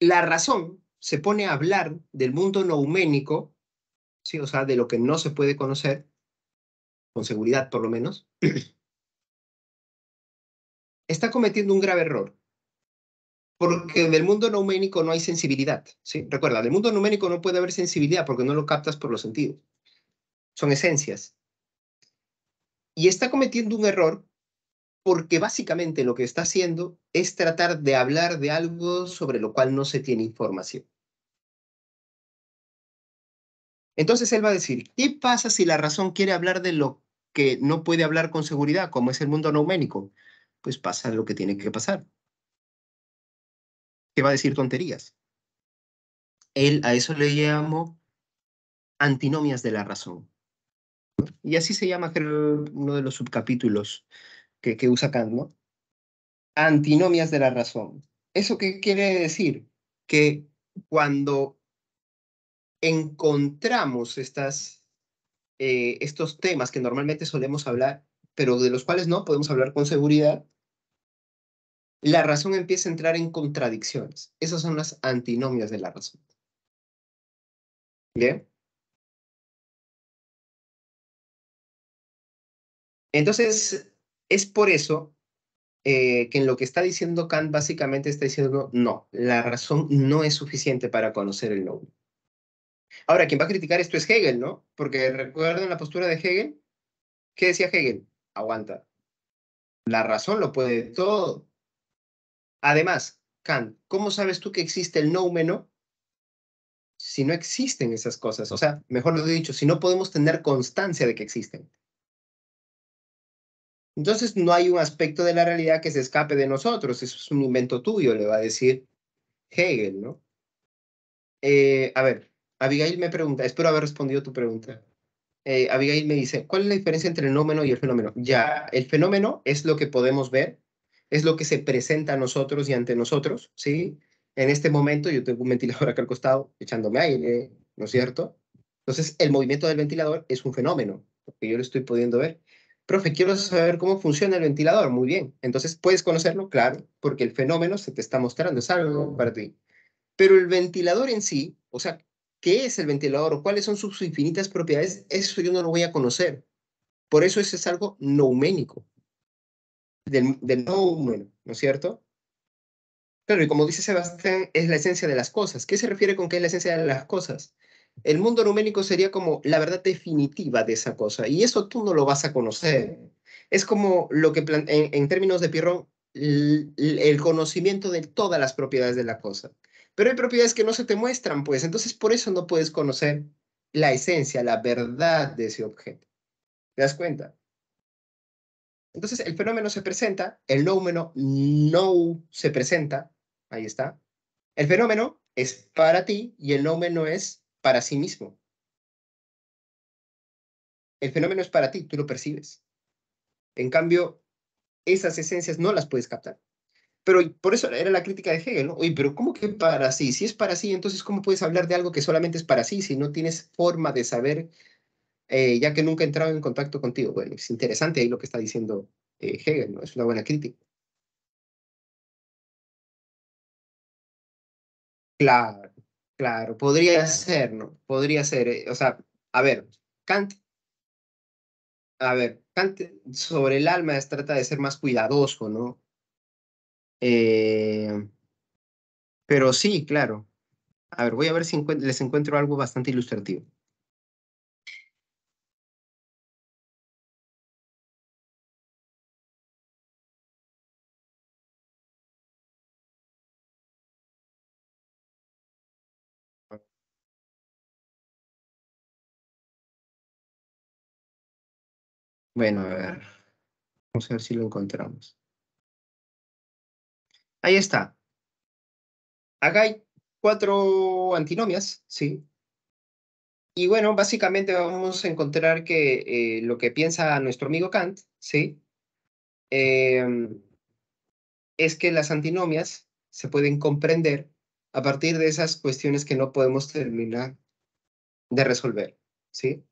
la razón se pone a hablar del mundo nouménico, ¿sí? o sea, de lo que no se puede conocer, con seguridad por lo menos, [clears throat] está cometiendo un grave error. Porque en el mundo numénico no hay sensibilidad. ¿sí? Recuerda, el mundo numénico no puede haber sensibilidad porque no lo captas por los sentidos. Son esencias. Y está cometiendo un error porque básicamente lo que está haciendo es tratar de hablar de algo sobre lo cual no se tiene información. Entonces él va a decir, ¿qué pasa si la razón quiere hablar de lo que no puede hablar con seguridad, como es el mundo numénico Pues pasa lo que tiene que pasar que va a decir tonterías. Él a eso le llamo antinomias de la razón. Y así se llama, uno de los subcapítulos que, que usa Kant, ¿no? Antinomias de la razón. ¿Eso qué quiere decir? Que cuando encontramos estas, eh, estos temas que normalmente solemos hablar, pero de los cuales no podemos hablar con seguridad, la razón empieza a entrar en contradicciones. Esas son las antinomias de la razón. ¿Bien? Entonces, es por eso eh, que en lo que está diciendo Kant básicamente está diciendo, no, la razón no es suficiente para conocer el no. Ahora, quien va a criticar esto es Hegel, ¿no? Porque recuerden la postura de Hegel. ¿Qué decía Hegel? Aguanta. La razón lo puede todo. Además, Kant, ¿cómo sabes tú que existe el noumeno si no existen esas cosas? O sea, mejor lo he dicho, si no podemos tener constancia de que existen. Entonces no hay un aspecto de la realidad que se escape de nosotros, eso es un invento tuyo, le va a decir Hegel, ¿no? Eh, a ver, Abigail me pregunta, espero haber respondido tu pregunta. Eh, Abigail me dice, ¿cuál es la diferencia entre el nómeno y el fenómeno? Ya, el fenómeno es lo que podemos ver es lo que se presenta a nosotros y ante nosotros, ¿sí? En este momento yo tengo un ventilador acá al costado echándome aire, ¿no es cierto? Entonces, el movimiento del ventilador es un fenómeno, porque yo lo estoy pudiendo ver. Profe, quiero saber cómo funciona el ventilador. Muy bien. Entonces, ¿puedes conocerlo? Claro, porque el fenómeno se te está mostrando, es algo para ti. Pero el ventilador en sí, o sea, ¿qué es el ventilador o cuáles son sus infinitas propiedades? Eso yo no lo voy a conocer. Por eso eso es algo nouménico, del, no humano, ¿no es cierto? Claro, y como dice Sebastián, es la esencia de las cosas. ¿Qué se refiere con qué es la esencia de las cosas? El mundo numérico sería como la verdad definitiva de esa cosa, y eso tú no lo vas a conocer. Es como lo que, en, términos de Pierrot, el conocimiento de todas las propiedades de la cosa. Pero hay propiedades que no se te muestran, pues, entonces por eso no puedes conocer la esencia, la verdad de ese objeto. ¿Te das cuenta? Entonces el fenómeno se presenta, el noumeno no se presenta, ahí está. El fenómeno es para ti y el noumeno es para sí mismo. El fenómeno es para ti, tú lo percibes. En cambio, esas esencias no las puedes captar. Pero por eso era la crítica de Hegel, ¿no? Oye, pero ¿cómo que para sí? Si es para sí, entonces ¿cómo puedes hablar de algo que solamente es para sí si no tienes forma de saber eh, ya que nunca he entrado en contacto contigo. Bueno, es interesante ahí lo que está diciendo eh, Hegel, ¿no? Es una buena crítica. Claro, claro, podría ser, ¿no? Podría ser, eh, o sea, a ver, Kant, a ver, Kant sobre el alma trata de ser más cuidadoso, ¿no? pero sí, claro. A ver, voy a ver si les encuentro algo bastante ilustrativo. Bueno, a ver. Vamos a ver si lo encontramos. Ahí está. Acá hay cuatro antinomias, ¿sí? Y bueno, básicamente vamos a encontrar que eh, lo que piensa nuestro amigo Kant, ¿sí? Em, es que las antinomias se pueden comprender a partir de esas cuestiones que no podemos terminar de resolver, ¿sí?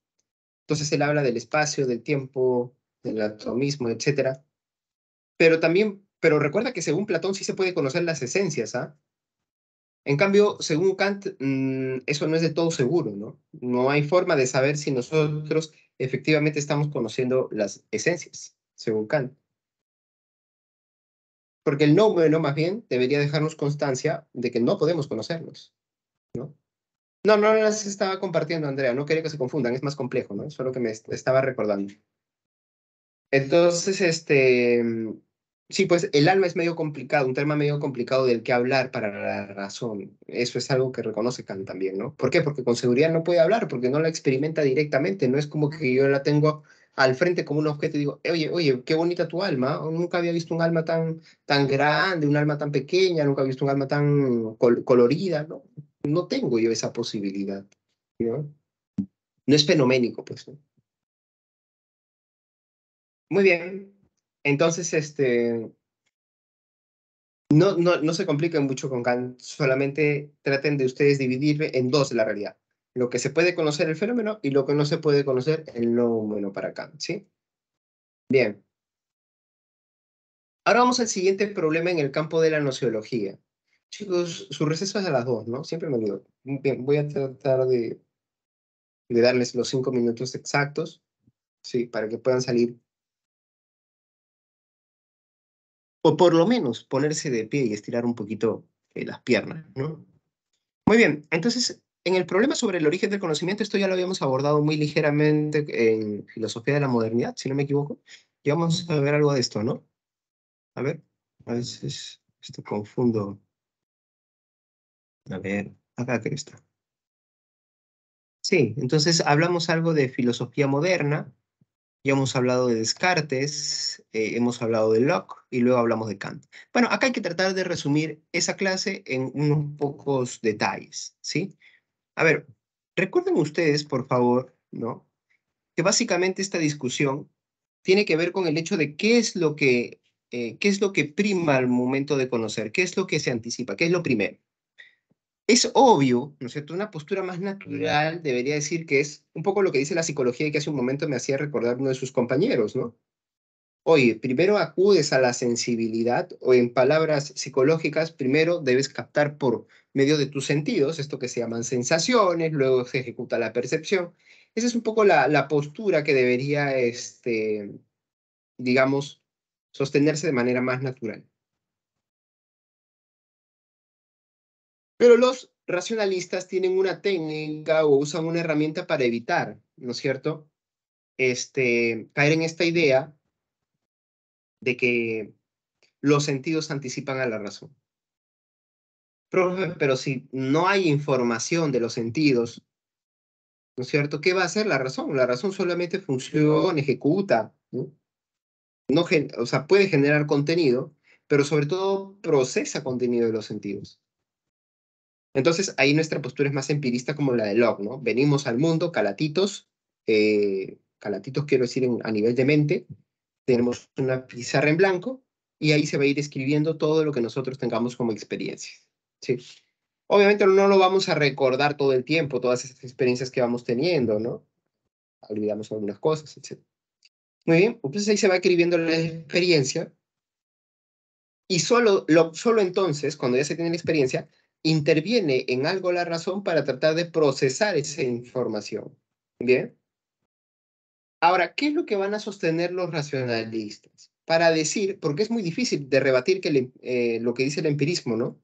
Entonces él habla del espacio, del tiempo, del atomismo, etc. Pero también, pero recuerda que según Platón sí se puede conocer las esencias, ¿ah? En cambio, según Kant, mm, eso no es de todo seguro, ¿no? No hay forma de saber si nosotros efectivamente estamos conociendo las esencias, según Kant. Porque el no bueno, más bien, debería dejarnos constancia de que no podemos conocernos, ¿no? No, no las estaba compartiendo, Andrea. No quería que se confundan. Es más complejo, ¿no? Eso es lo que me estaba recordando. Entonces, este. Sí, pues el alma es medio complicado, un tema medio complicado del que hablar para la razón. Eso es algo que reconoce Kant también, ¿no? ¿Por qué? Porque con seguridad no puede hablar, porque no la experimenta directamente. No es como que yo la tengo al frente como un objeto y digo, oye, oye, qué bonita tu alma. Nunca había visto un alma tan, tan grande, un alma tan pequeña, nunca había visto un alma tan colorida, ¿no? no tengo yo esa posibilidad. ¿no? es fenoménico, pues. Muy bien. Entonces, este, no, no, no se compliquen mucho con Kant, solamente traten de ustedes dividir en dos la realidad. Lo que se puede conocer el fenómeno y lo que no se puede conocer el no humano para Kant, ¿sí? Bien. Ahora vamos al siguiente problema en el campo de la nociología. Chicos, su receso es a las 2, ¿no? Siempre me olvido. Bien, voy a tratar de, darles los 5 minutos exactos, sí, para que puedan salir. O por lo menos ponerse de pie y estirar un poquito eh, las piernas, ¿no? Muy bien, entonces, en el problema sobre el origen del conocimiento, esto ya lo habíamos abordado muy ligeramente en Filosofía de la Modernidad, si no me equivoco. Y vamos a ver algo de esto, ¿no? A ver, a veces esto confundo a ver, acá está. Sí, entonces hablamos algo de filosofía moderna, ya hemos hablado de Descartes, eh, hemos hablado de Locke y luego hablamos de Kant. Bueno, acá hay que tratar de resumir esa clase en unos pocos detalles, ¿sí? A ver, recuerden ustedes, por favor, ¿no? Que básicamente esta discusión tiene que ver con el hecho de qué es lo que, eh, qué es lo que prima al momento de conocer, qué es lo que se anticipa, qué es lo primero es obvio, ¿no es cierto? Una postura más natural debería decir que es un poco lo que dice la psicología y que hace un momento me hacía recordar uno de sus compañeros, ¿no? Oye, primero acudes a la sensibilidad o en palabras psicológicas, primero debes captar por medio de tus sentidos, esto que se llaman sensaciones, luego se ejecuta la percepción. Esa es un poco la, la postura que debería, este, digamos, sostenerse de manera más natural. Pero los racionalistas tienen una técnica o usan una herramienta para evitar, ¿no es cierto? Este, caer en esta idea de que los sentidos anticipan a la razón. pero si no hay información de los sentidos, ¿no es cierto? ¿Qué va a hacer la razón? La razón solamente funciona, ejecuta, ¿no? no o sea, puede generar contenido, pero sobre todo procesa contenido de los sentidos. Entonces ahí nuestra postura es más empirista como la de Locke, ¿no? Venimos al mundo calatitos, eh, calatitos quiero decir a nivel de mente, tenemos una pizarra en blanco y ahí se va a ir escribiendo todo lo que nosotros tengamos como experiencias, ¿sí? Obviamente no lo vamos a recordar todo el tiempo, todas esas experiencias que vamos teniendo, ¿no? Olvidamos algunas cosas, etc. Muy bien, entonces ahí se va escribiendo la experiencia y solo, solo entonces, cuando ya se tiene la experiencia, interviene en algo la razón para tratar de procesar esa información. Bien. Ahora, ¿qué es lo que van a sostener los racionalistas? Para decir, porque es muy difícil de rebatir que em, eh, lo que dice el empirismo, ¿no?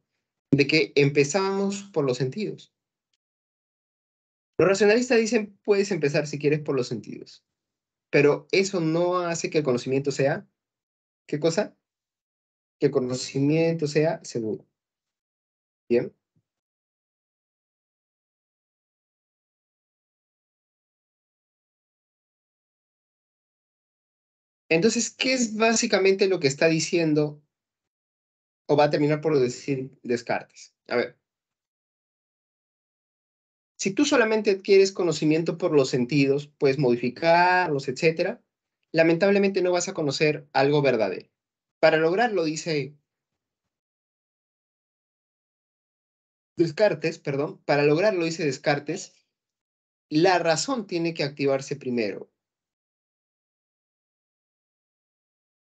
De que empezamos por los sentidos. Los racionalistas dicen, puedes empezar si quieres por los sentidos, pero eso no hace que el conocimiento sea, ¿qué cosa? Que el conocimiento sea seguro. Bien. Entonces, ¿qué es básicamente lo que está diciendo o va a terminar por decir Descartes? A ver. Si tú solamente adquieres conocimiento por los sentidos, puedes modificarlos, etcétera, lamentablemente no vas a conocer algo verdadero. Para lograrlo, dice Descartes, perdón, para lograrlo, dice Descartes, la razón tiene que activarse primero.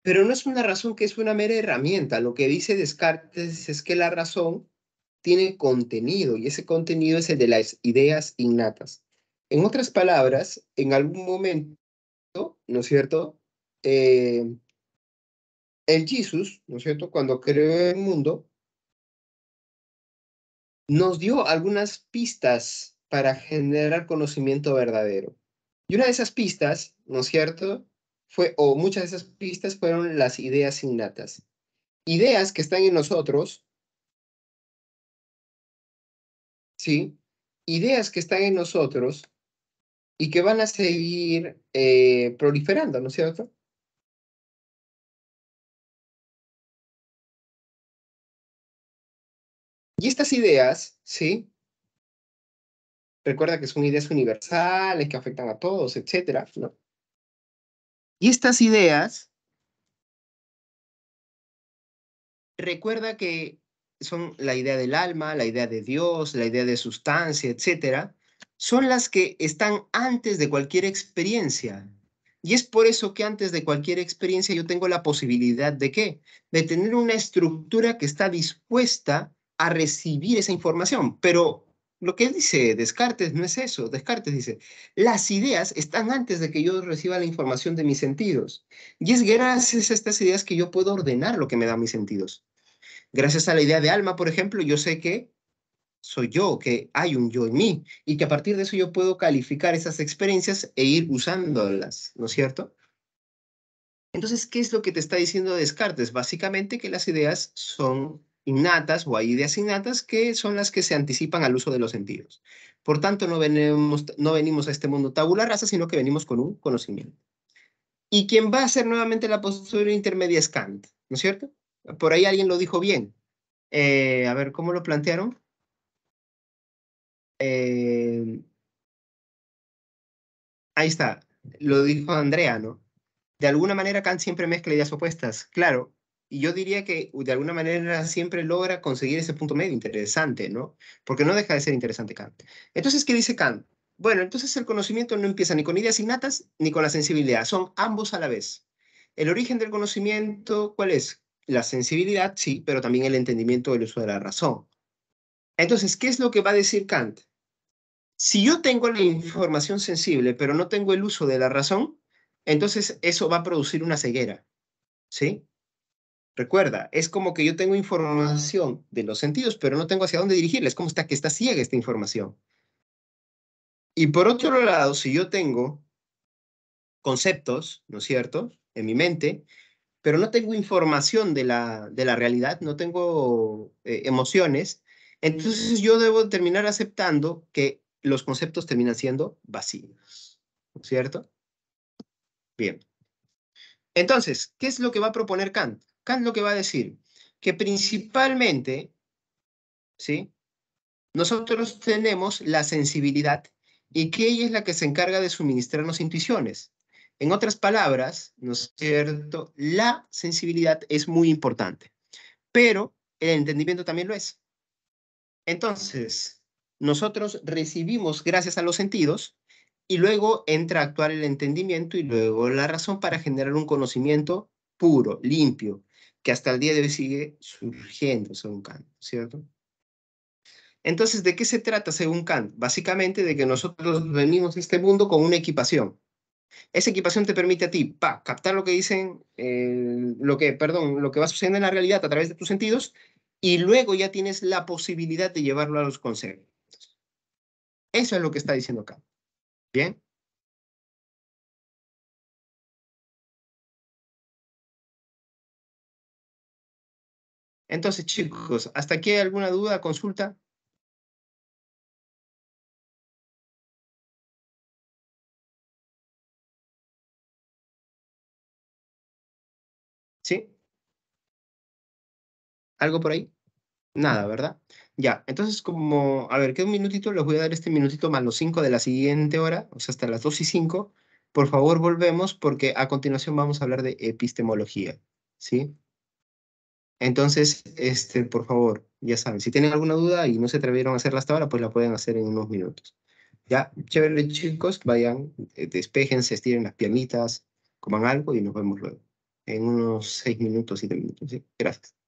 Pero no es una razón que es una mera herramienta. Lo que dice Descartes es que la razón tiene contenido y ese contenido es el de las ideas innatas. En otras palabras, en algún momento, ¿no es cierto? Eh, el Jesus, ¿no es cierto? Cuando creó el mundo, nos dio algunas pistas para generar conocimiento verdadero. Y una de esas pistas, ¿no es cierto? Fue, o muchas de esas pistas fueron las ideas innatas. Ideas que están en nosotros, ¿sí? Ideas que están en nosotros y que van a seguir eh, proliferando, ¿no es cierto? Y estas ideas, ¿sí? Recuerda que son ideas universales que afectan a todos, etcétera, Y estas ideas, recuerda que son la idea del alma, la idea de Dios, la idea de sustancia, etcétera, son las que están antes de cualquier experiencia. Y es por eso que antes de cualquier experiencia yo tengo la posibilidad de qué? De tener una estructura que está dispuesta a recibir esa información. Pero lo que dice Descartes no es eso. Descartes dice, las ideas están antes de que yo reciba la información de mis sentidos. Y es gracias a estas ideas que yo puedo ordenar lo que me dan mis sentidos. Gracias a la idea de alma, por ejemplo, yo sé que soy yo, que hay un yo en mí, y que a partir de eso yo puedo calificar esas experiencias e ir usándolas, ¿no es cierto? Entonces, ¿qué es lo que te está diciendo Descartes? Básicamente que las ideas son innatas o hay ideas innatas que son las que se anticipan al uso de los sentidos. Por tanto, no venimos, no venimos a este mundo tabula rasa, sino que venimos con un conocimiento. Y quien va a ser nuevamente la postura intermedia es Kant, ¿no es cierto? Por ahí alguien lo dijo bien. Eh, a ver, ¿cómo lo plantearon? Eh, ahí está, lo dijo Andrea, ¿no? De alguna manera Kant siempre mezcla ideas opuestas. Claro, y yo diría que de alguna manera siempre logra conseguir ese punto medio interesante, ¿no? Porque no deja de ser interesante Kant. Entonces, ¿qué dice Kant? Bueno, entonces el conocimiento no empieza ni con ideas innatas ni con la sensibilidad, son ambos a la vez. El origen del conocimiento, ¿cuál es? La sensibilidad, sí, pero también el entendimiento del uso de la razón. Entonces, ¿qué es lo que va a decir Kant? Si yo tengo la información sensible, pero no tengo el uso de la razón, entonces eso va a producir una ceguera, ¿sí? Recuerda, es como que yo tengo información de los sentidos, pero no tengo hacia dónde dirigirla. Es como está, que está ciega esta información. Y por otro lado, si yo tengo conceptos, ¿no es cierto?, en mi mente, pero no tengo información de la, de la realidad, no tengo eh, emociones, entonces yo debo terminar aceptando que los conceptos terminan siendo vacíos, ¿no es cierto? Bien. Entonces, ¿qué es lo que va a proponer Kant? lo que va a decir, que principalmente, ¿sí? Nosotros tenemos la sensibilidad y que ella es la que se encarga de suministrarnos intuiciones. En otras palabras, ¿no es cierto? La sensibilidad es muy importante, pero el entendimiento también lo es. Entonces, nosotros recibimos gracias a los sentidos y luego entra a actuar el entendimiento y luego la razón para generar un conocimiento puro, limpio, que hasta el día de hoy sigue surgiendo, según Kant, ¿cierto? Entonces, ¿de qué se trata según Kant? Básicamente de que nosotros venimos a este mundo con una equipación. Esa equipación te permite a ti, pa, captar lo que dicen, eh, lo que, perdón, lo que va sucediendo en la realidad a través de tus sentidos y luego ya tienes la posibilidad de llevarlo a los consejos. Eso es lo que está diciendo Kant. Bien. Entonces, chicos, ¿hasta aquí hay alguna duda, consulta? ¿Sí? ¿Algo por ahí? Nada, ¿verdad? Ya, entonces como, a ver, queda un minutito, les voy a dar este minutito más los cinco de la siguiente hora, o sea, hasta las dos y cinco. Por favor, volvemos porque a continuación vamos a hablar de epistemología, ¿sí? Entonces, este, por favor, ya saben, si tienen alguna duda y no se atrevieron a hacerla hasta ahora, pues la pueden hacer en unos minutos. Ya, chévere chicos, vayan, eh, despejen, se estiren las piernitas, coman algo y nos vemos luego. En unos seis minutos, siete minutos. Gracias.